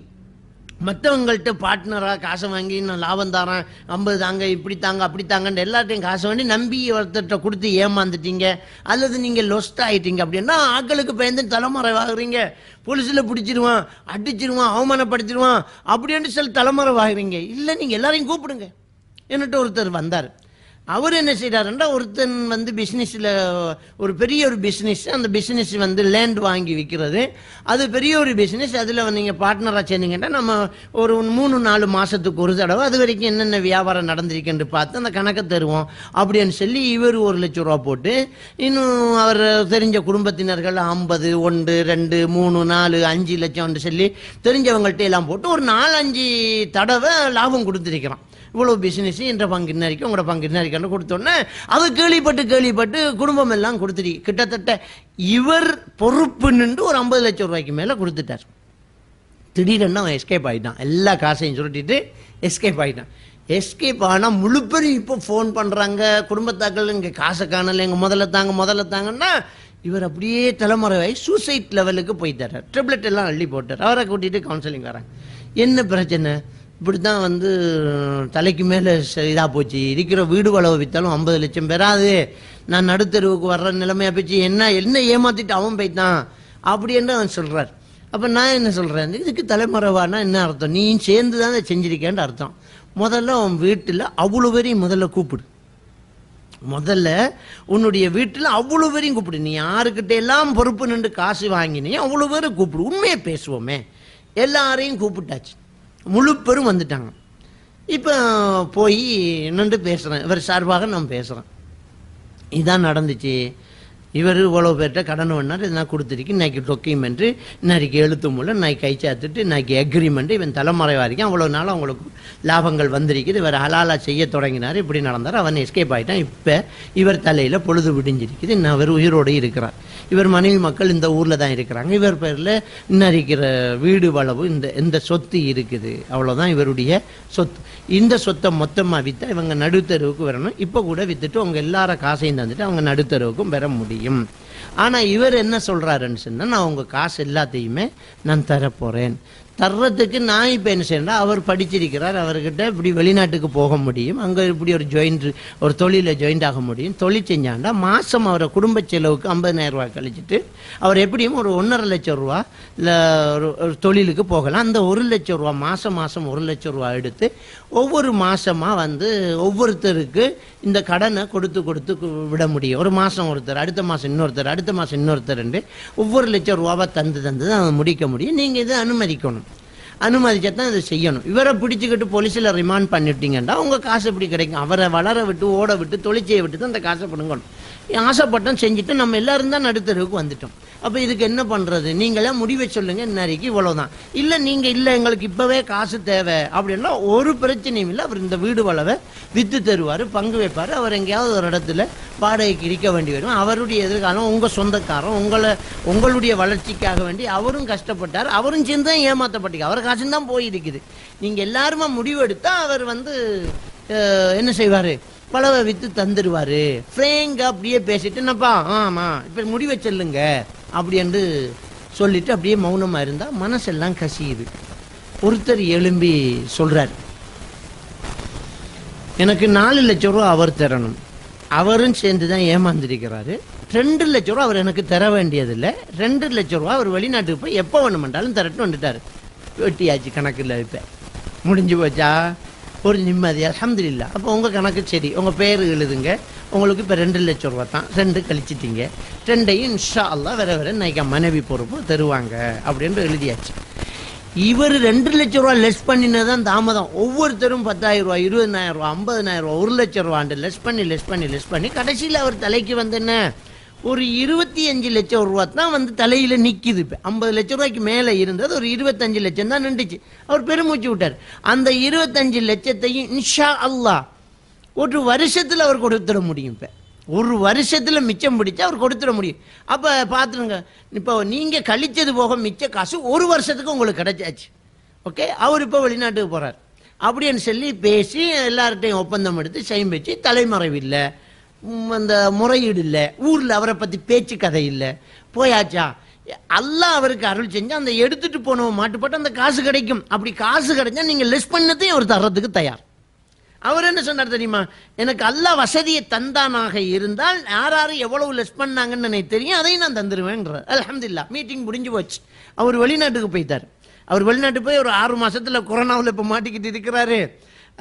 மற்றவங்கள்ட்ட பார்ட்னராக காசை வாங்கி நான் லாபம் தரேன் ஐம்பது தாங்க இப்படி தாங்க அப்படி தாங்கன்னு எல்லாத்தையும் காசை வாங்கி நம்பி ஒருத்தர்கிட்ட கொடுத்து ஏமாந்துட்டீங்க அல்லது நீங்கள் லொஸ்ட் ஆகிட்டீங்க அப்படின்னா ஆக்களுக்கு பயந்து தலைமறைவாகிறீங்க போலீஸில் பிடிச்சிருவான் அடிச்சிருவான் அவமானப்படுத்திடுவான் அப்படின்ட்டு சில தலைமறைவாகிறீங்க இல்லை நீங்கள் எல்லாரையும் கூப்பிடுங்க என்னட்டு ஒருத்தர் வந்தார் அவர் என்ன செய்கிறாருன்றா ஒருத்தன் வந்து பிஸ்னஸில் ஒரு பெரிய ஒரு பிஸ்னஸ் அந்த பிஸ்னஸ் வந்து லேண்ட் வாங்கி விற்கிறது அது பெரிய ஒரு பிஸ்னஸ் அதில் நீங்கள் பார்ட்னராக சேர்ந்தீங்கன்னா நம்ம ஒரு மூணு நாலு மாதத்துக்கு ஒரு தடவை அது வரைக்கும் என்னென்ன வியாபாரம் நடந்திருக்குன்னு பார்த்து அந்த கணக்கை தருவோம் அப்படின்னு சொல்லி இவர் ஒரு லட்ச ரூபா போட்டு இன்னும் அவர் தெரிஞ்ச குடும்பத்தினர்கள் ஐம்பது ஒன்று ரெண்டு மூணு நாலு அஞ்சு லட்சம்னு சொல்லி தெரிஞ்சவங்கள்ட்ட எல்லாம் போட்டு ஒரு நாலஞ்சு தடவை லாபம் கொடுத்துருக்கிறான் இவ்வளோ பிஸ்னஸ் என்ற பங்கு நரிக்கு உங்களோட பங்கு நரிக்கன்னு கொடுத்தோன்னே அது கேள்விப்பட்டு கேள்விப்பட்டு குடும்பம் எல்லாம் கொடுத்துட்டு கிட்டத்தட்ட இவர் பொறுப்பு நின்று ஒரு ஐம்பது லட்சம் ரூபாய்க்கு மேலே கொடுத்துட்டார் திடீரென்னு அவன் எஸ்கேப் ஆகிட்டான் எல்லா காசையும் சுருட்டிட்டு எஸ்கேப் ஆகிட்டான் எஸ்கேப் ஆனால் முழு பேரும் இப்போ ஃபோன் பண்ணுறாங்க குடும்பத்தாக்கள் இங்கே காசை காணலை எங்கள் முதல்ல தாங்க முதல்ல தாங்கன்னா இவர் அப்படியே தலைமுறைவாய் சூசைட் லெவலுக்கு போய் தர்றார் ட்ரிப்ளெட் எல்லாம் அள்ளி போட்டார் அவரை கூட்டிகிட்டு கவுன்சிலிங் வராங்க என்ன பிரச்சனை இப்படி தான் வந்து தலைக்கு மேலே இதாக போச்சு இருக்கிற வீடு வளவு வித்தாலும் ஐம்பது லட்சம் பெறாது நான் நடுத்தருவுக்கு வர்ற நிலைமையாக போச்சு என்ன என்ன ஏமாற்றிட்டு அவன் போய்த்தான் அப்படின்னு அவன் சொல்கிறார் அப்போ நான் என்ன சொல்கிறேன் இதுக்கு தலைமுறைவானா என்ன அர்த்தம் நீ சேர்ந்து தான் அதை செஞ்சிருக்கேன்னு அர்த்தம் முதல்ல அவன் வீட்டில் அவ்வளோ பேரையும் முதல்ல கூப்பிடு முதல்ல உன்னுடைய வீட்டில் அவ்வளோ பேரையும் கூப்பிடு நீ யாருக்கிட்ட எல்லாம் பொறுப்பு நின்று காசு வாங்கினே அவ்வளோ பேரும் கூப்பிடு உண்மையை பேசுவோமே எல்லாரையும் கூப்பிட்டாச்சு முழு பெரும் வந்துட்டாங்க இப்போ போய் நின்று பேசுகிறேன் இவர் சார்பாக நான் பேசுகிறேன் இதுதான் நடந்துச்சு இவர் இவ்வளோ பேர்கிட்ட கடன் வேணாரு நான் கொடுத்துருக்கு இன்னைக்கு டொக்கியூமெண்ட்டு இன்னைக்கு எழுத்து மூலம் நான் கை சேர்த்துட்டு இன்னைக்கு அக்ரிமெண்ட்டு இவன் தலைமுறை வரைக்கும் அவ்வளோ நாள் அவங்களுக்கு லாபங்கள் வந்திருக்குது இவர் ஹலாலாக செய்ய தொடங்கினார் இப்படி நடந்தார் அவன் எஸ்கேப் ஆகிட்டான் இப்போ இவர் தலையில் பொழுது விடிஞ்சிருக்குது இன்னும் அவர் உயிரோடு இருக்கிறார் இவர் மனைவி மக்கள் இந்த ஊரில் தான் இருக்கிறாங்க இவர் பேரில் இன்னும் இருக்கிற வீடு வளவு இந்த இந்த சொத்து இருக்குது அவ்வளோதான் இவருடைய சொத்து இந்த சொத்தை மொத்தமாக விற்று இவங்க நடுத்தருவுக்கு வரணும் இப்போ கூட விற்றுட்டு அவங்க எல்லார காசையும் தந்துட்டு அவங்க நடுத்தருவுக்கும் பெற முடியும் ஆனால் இவர் என்ன சொல்கிறாருன்னு சொன்னால் நான் உங்கள் காசு எல்லாத்தையுமே நான் தரப்போகிறேன் தர்றதுக்கு நான் இப்போ என்ன செய்யணும் அவர் படிச்சிருக்கிறார் அவர்கிட்ட இப்படி வெளிநாட்டுக்கு போக முடியும் அங்கே இப்படி ஒரு ஜாயின் ஒரு தொழிலில் ஜாயின் ஆக முடியும் தொழில் செஞ்சாண்டா மாதம் அவரை குடும்ப செலவுக்கு ஐம்பதாயிரம் ரூபா கழிச்சிட்டு அவர் எப்படியும் ஒரு ஒன்றரை லட்சம் ரூபா இல்லை ஒரு தொழிலுக்கு போகலாம் அந்த ஒரு லட்சம் ரூபா மாதம் மாதம் ஒரு லட்சம் ரூபா எடுத்து ஒவ்வொரு மாதமாக வந்து ஒவ்வொருத்தருக்கு இந்த கடனை கொடுத்து கொடுத்து விட முடியும் ஒரு மாதம் ஒருத்தர் அடுத்த மாதம் இன்னொருத்தர் அடுத்த மாதம் இன்னொருத்தருண்டு ஒவ்வொரு லட்சம் ரூபாவை தந்து தந்து தான் முடிக்க முடியும் நீங்கள் இதை அனுமதிக்கணும் அனுமதிச்சா தான் இதை செய்யணும் இவரை பிடிச்சிக்கிட்டு போலீஸில் ரிமாண்ட் பண்ணிட்டீங்கன்னா உங்கள் காசு இப்படி கிடைக்கும் அவரை வளர விட்டு ஓட விட்டு தொழிற்சியை விட்டு தான் அந்த காசை பிடுங்கணும் ஆசைப்பட்டோம் செஞ்சுட்டு நம்ம எல்லாரும் தான் நடுத்தருவுக்கு வந்துட்டோம் அப்போ இதுக்கு என்ன பண்ணுறது நீங்களே முடிவை சொல்லுங்கள் இன்னைக்கு இவ்வளோதான் இல்லை நீங்கள் இல்லை எங்களுக்கு இப்போவே காசு தேவை அப்படின்னா ஒரு பிரச்சனையும் இல்லை அவர் இந்த வீடு வளவை விற்று தருவார் பங்கு வைப்பார் அவர் எங்கேயாவது ஒரு இடத்துல வாடகைக்கு இடிக்க வேண்டி வரும் அவருடைய எதிர்காலம் உங்கள் சொந்தக்காரன் உங்களை உங்களுடைய வளர்ச்சிக்காக வேண்டி அவரும் கஷ்டப்பட்டார் அவரும் சேர்ந்து தான் ஏமாற்றப்பட்டிருக்கு அவர் காசுன்னு தான் போயிருக்குது நீங்கள் எல்லாருமே முடிவெடுத்தால் அவர் வந்து என்ன செய்வார் பலவை விற்று தந்துடுவார் ஃப்ரேங்க அப்படியே பேசிட்டு என்னப்பா ஆமாம் இப்போ முடிவை சொல்லுங்கள் அப்படி என்று சொல்லிட்டு அப்படியே மௌனமாக இருந்தால் மனசெல்லாம் கசியுது ஒருத்தர் எழும்பி சொல்கிறார் எனக்கு நாலு லட்ச ரூபா அவர் தரணும் அவரும் சேர்ந்து தான் ஏமாந்துருக்கிறாரு ரெண்டு லட்ச ரூபா அவர் எனக்கு தர வேண்டியதில்லை ரெண்டு லட்ச ரூபா அவர் வெளிநாட்டுக்கு போய் எப்போ வேணுமென்றாலும் தரட்டும் வந்துட்டார் வெட்டியாச்சு கணக்கில் இப்போ முடிஞ்சு போச்சா ஒரு நிம்மதி இல்லை அப்போ உங்கள் கணக்கு சரி உங்கள் பேர் எழுதுங்க உங்களுக்கு இப்போ ரெண்டு லட்சம் ரூபா தான் ரெண்டு கழிச்சிட்டிங்க ரெண்டையும் இன்ஷா அல்லா வேற வேற இன்னைக்கு மனைவி பொறுப்பு தருவாங்க அப்படின்ட்டு எழுதியாச்சு இவர் ரெண்டு லட்ச ரூபா லெஸ் பண்ணினதான் தாமதம் ஒவ்வொருத்தரும் பத்தாயிரம் ரூபா இருபதாயிரம் ரூபா ஐம்பதாயிரம் ரூபா ஒரு லட்ச ரூபான்ட்டு லெஸ் பண்ணி லெஸ் பண்ணி லெஸ் பண்ணி கடைசியில் அவர் தலைக்கு வந்து என்ன ஒரு இருபத்தி அஞ்சு லட்சம் ரூபா தான் வந்து தலையில் நிற்கிது இப்போ ஐம்பது லட்சம் ரூபாய்க்கு மேலே இருந்தது ஒரு இருபத்தஞ்சு லட்சம் தான் நின்றுச்சு அவர் பெருமூச்சு விட்டார் அந்த இருபத்தஞ்சு லட்சத்தையும் இன்ஷா அல்லாஹ் ஒரு வருஷத்தில் அவர் கொடுத்துட முடியும் இப்போ ஒரு வருஷத்தில் மிச்சம் பிடிச்சா அவர் கொடுத்துட முடியும் அப்போ பார்த்துருங்க இப்போ நீங்கள் கழித்தது போக மிச்ச காசு ஒரு வருஷத்துக்கு உங்களுக்கு கிடைச்சாச்சு ஓகே அவர் இப்போ வெளிநாட்டுக்கு போகிறார் அப்படின்னு சொல்லி பேசி எல்லார்ட்டையும் ஒப்பந்தம் எடுத்து செய்யும் வச்சு தலைமறைவில்லை அந்த முறையீடு இல்லை ஊரில் அவரை பற்றி பேச்சு கதை இல்லை போயாச்சா அல்லா அவருக்கு அருள் செஞ்சு அந்த எடுத்துட்டு போனவன் மாட்டுப்பட்டு அந்த காசு கிடைக்கும் அப்படி காசு கிடைச்சா நீங்கள் லெஸ் பண்ணதையும் அவர் தர்றதுக்கு தயார் அவர் என்ன சொன்னார் தெரியுமா எனக்கு எல்லா வசதியை தந்தானாக இருந்தால் யார் யார் எவ்வளவு லெஸ் பண்ணாங்கன்னு எனக்கு தெரியும் அதையும் நான் தந்துடுவேன்றார் அலமதுல்லா மீட்டிங் முடிஞ்சு போச்சு அவர் வெளிநாட்டுக்கு போயிட்டார் அவர் வெளிநாட்டு போய் ஒரு ஆறு மாதத்தில் கொரோனாவில் இப்போ மாட்டிக்கிட்டு இருக்கிறாரு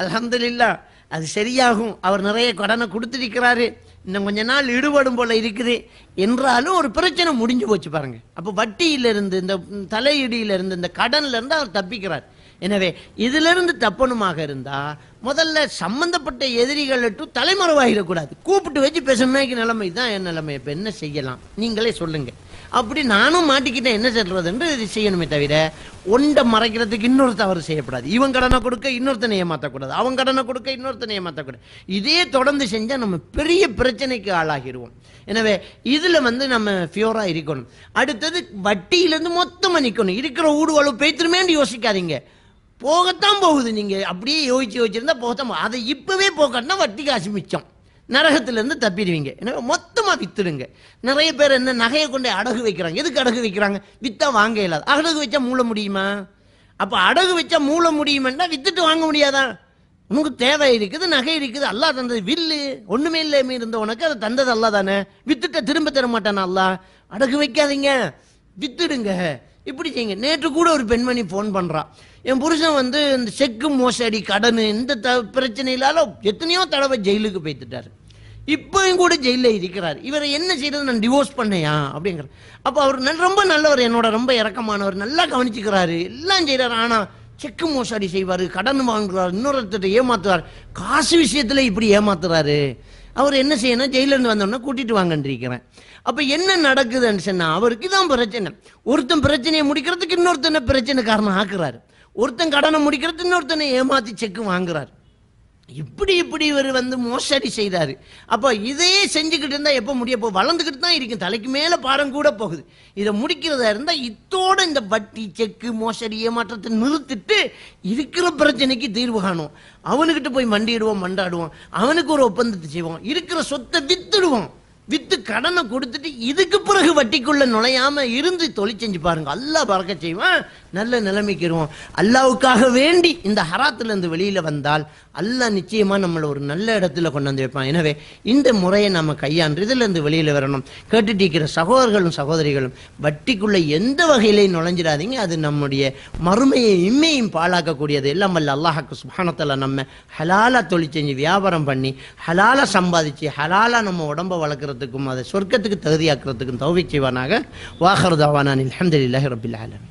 அலமதுல்லா அது சரியாகும் அவர் நிறைய கடனை கொடுத்துருக்கிறாரு இன்னும் கொஞ்ச நாள் ஈடுபடும் போல இருக்குது என்றாலும் ஒரு பிரச்சனை முடிஞ்சு போச்சு பாருங்க அப்போ வட்டியிலிருந்து இந்த தலையீடியிலிருந்து இந்த கடன்லேருந்து அவர் தப்பிக்கிறார் எனவே இதிலிருந்து தப்பணுமாக இருந்தால் முதல்ல சம்பந்தப்பட்ட எதிரிகள் தலைமறைவாகிடக்கூடாது கூப்பிட்டு வச்சு பேசணும்னாக்கி நிலைமை தான் என் நிலைமை இப்போ என்ன செய்யலாம் நீங்களே சொல்லுங்கள் அப்படி நானும் மாட்டிக்கிட்டேன் என்ன சொல்றது என்று இது செய்யணுமே தவிர ஒன்றை மறைக்கிறதுக்கு இன்னொரு தவறு செய்யக்கூடாது இவன் கடனை கொடுக்க இன்னொருத்தனை ஏமாற்றக்கூடாது அவன் கடனை கொடுக்க இன்னொருத்தனை ஏமாற்றக்கூடாது இதே தொடர்ந்து செஞ்சால் நம்ம பெரிய பிரச்சனைக்கு ஆளாகிடுவோம் எனவே இதில் வந்து நம்ம ஃபியூராக இருக்கணும் அடுத்தது வட்டியிலேருந்து மொத்தமாக நிற்கணும் இருக்கிற ஊடுவலு பேத்திருமேன்னு யோசிக்காதீங்க போகத்தான் போகுது நீங்கள் அப்படியே யோசிச்சு யோசிச்சிருந்தா போகத்தான் அதை இப்போவே போகட்டினா வட்டி காசு மிச்சம் நரகத்திலிருந்து தப்பிடுவீங்க எனவே மொத்தமாக வித்துடுங்க நிறைய பேர் என்ன நகையை கொண்டு அடகு வைக்கிறாங்க எதுக்கு அடகு வைக்கிறாங்க வித்தா வாங்க இல்லாத அடகு வச்சா மூள முடியுமா அப்போ அடகு வச்சா மூள முடியுமென்னா வித்துட்டு வாங்க முடியாதா உனக்கு தேவை இருக்குது நகை இருக்குது அல்லா தந்தது வில்லு ஒன்றுமே இல்லாம இருந்த உனக்கு அதை தந்தது அல்லா தானே வித்துட்ட திரும்ப தர மாட்டானா அல்லா அடகு வைக்காதீங்க வித்துடுங்க இப்படி செய்யுங்க நேற்று கூட ஒரு பெண்மணி ஃபோன் பண்ணுறான் என் புருஷன் வந்து இந்த செக்கு மோசடி கடன் இந்த த இல்லாத எத்தனையோ தடவை ஜெயிலுக்கு போய்த்துட்டார் இப்பவும் கூட ஜெயிலில் இருக்கிறார் இவரை என்ன செய்யறது நான் டிவோர்ஸ் பண்ணையா அப்படிங்கிற அப்போ அவர் ரொம்ப நல்லவர் என்னோட ரொம்ப இறக்கமானவர் நல்லா கவனிச்சுக்கிறாரு எல்லாம் செய்கிறார் ஆனால் செக்கு மோசடி செய்வார் கடன் வாங்குறார் இன்னொருத்தர் ஏமாத்துவார் காசு விஷயத்தில் இப்படி ஏமாத்துறாரு அவர் என்ன செய்யணும் ஜெயிலேருந்து வந்தோடனே கூட்டிகிட்டு வாங்கன்றிருக்கிறேன் அப்போ என்ன நடக்குதுன்னு சொன்னால் அவருக்கு தான் பிரச்சனை ஒருத்தன் பிரச்சனையை முடிக்கிறதுக்கு இன்னொருத்தனை பிரச்சனை காரணம் ஆக்குறாரு ஒருத்தன் கடனை முடிக்கிறதுக்கு இன்னொருத்தனை ஏமாற்றி செக்கு வாங்குறாரு இப்படி இப்படி இவர் வந்து மோசடி செய்தார் அப்போ இதையே செஞ்சுக்கிட்டு இருந்தால் எப்போ முடிய போ வளர்ந்துக்கிட்டு தான் இருக்கும் தலைக்கு மேலே பாரம் கூட போகுது இதை முடிக்கிறதா இருந்தால் இத்தோடு இந்த வட்டி செக்கு மோசடி ஏமாற்றத்தை நிறுத்திட்டு இருக்கிற பிரச்சனைக்கு தீர்வு காணும் அவனுக்கிட்ட போய் மண்டிடுவோம் மண்டாடுவோம் அவனுக்கு ஒரு ஒப்பந்தத்தை செய்வோம் இருக்கிற சொத்தை வித்துடுவோம் வித்து கடனை கொடுத்துட்டு இதுக்கு பிறகு வட்டிக்குள்ள நுழையாம இருந்து தொழில் செஞ்சு பாருங்க அல்லா பறக்க செய்வான் நல்ல இருவோம் அல்லாவுக்காக வேண்டி இந்த ஹராத்துலேருந்து வெளியில் வந்தால் அல்லா நிச்சயமாக நம்மளை ஒரு நல்ல இடத்துல கொண்டு வந்து வைப்பான் எனவே இந்த முறையை நம்ம கையாண்டு இதிலேருந்து வெளியில் வரணும் கேட்டுட்டிருக்கிற இருக்கிற சகோதரர்களும் சகோதரிகளும் வட்டிக்குள்ளே எந்த வகையிலையும் நுழைஞ்சிடாதீங்க அது நம்முடைய மறுமையை இம்மையும் பாழாக்கக்கூடியது எல்லாம் அல்ல அல்லாஹாக்கு சுபானத்தில் நம்ம ஹலால தொழில் செஞ்சு வியாபாரம் பண்ணி ஹலால சம்பாதிச்சு ஹலாலாக நம்ம உடம்பை வளர்க்குறதுக்கும் அதை சொர்க்கத்துக்கு தகுதியாக்குறதுக்கும் தௌவி செய்வானாக வாஹருதாவானில் அஹமதுல்லாஹி ரபில் ஆலம்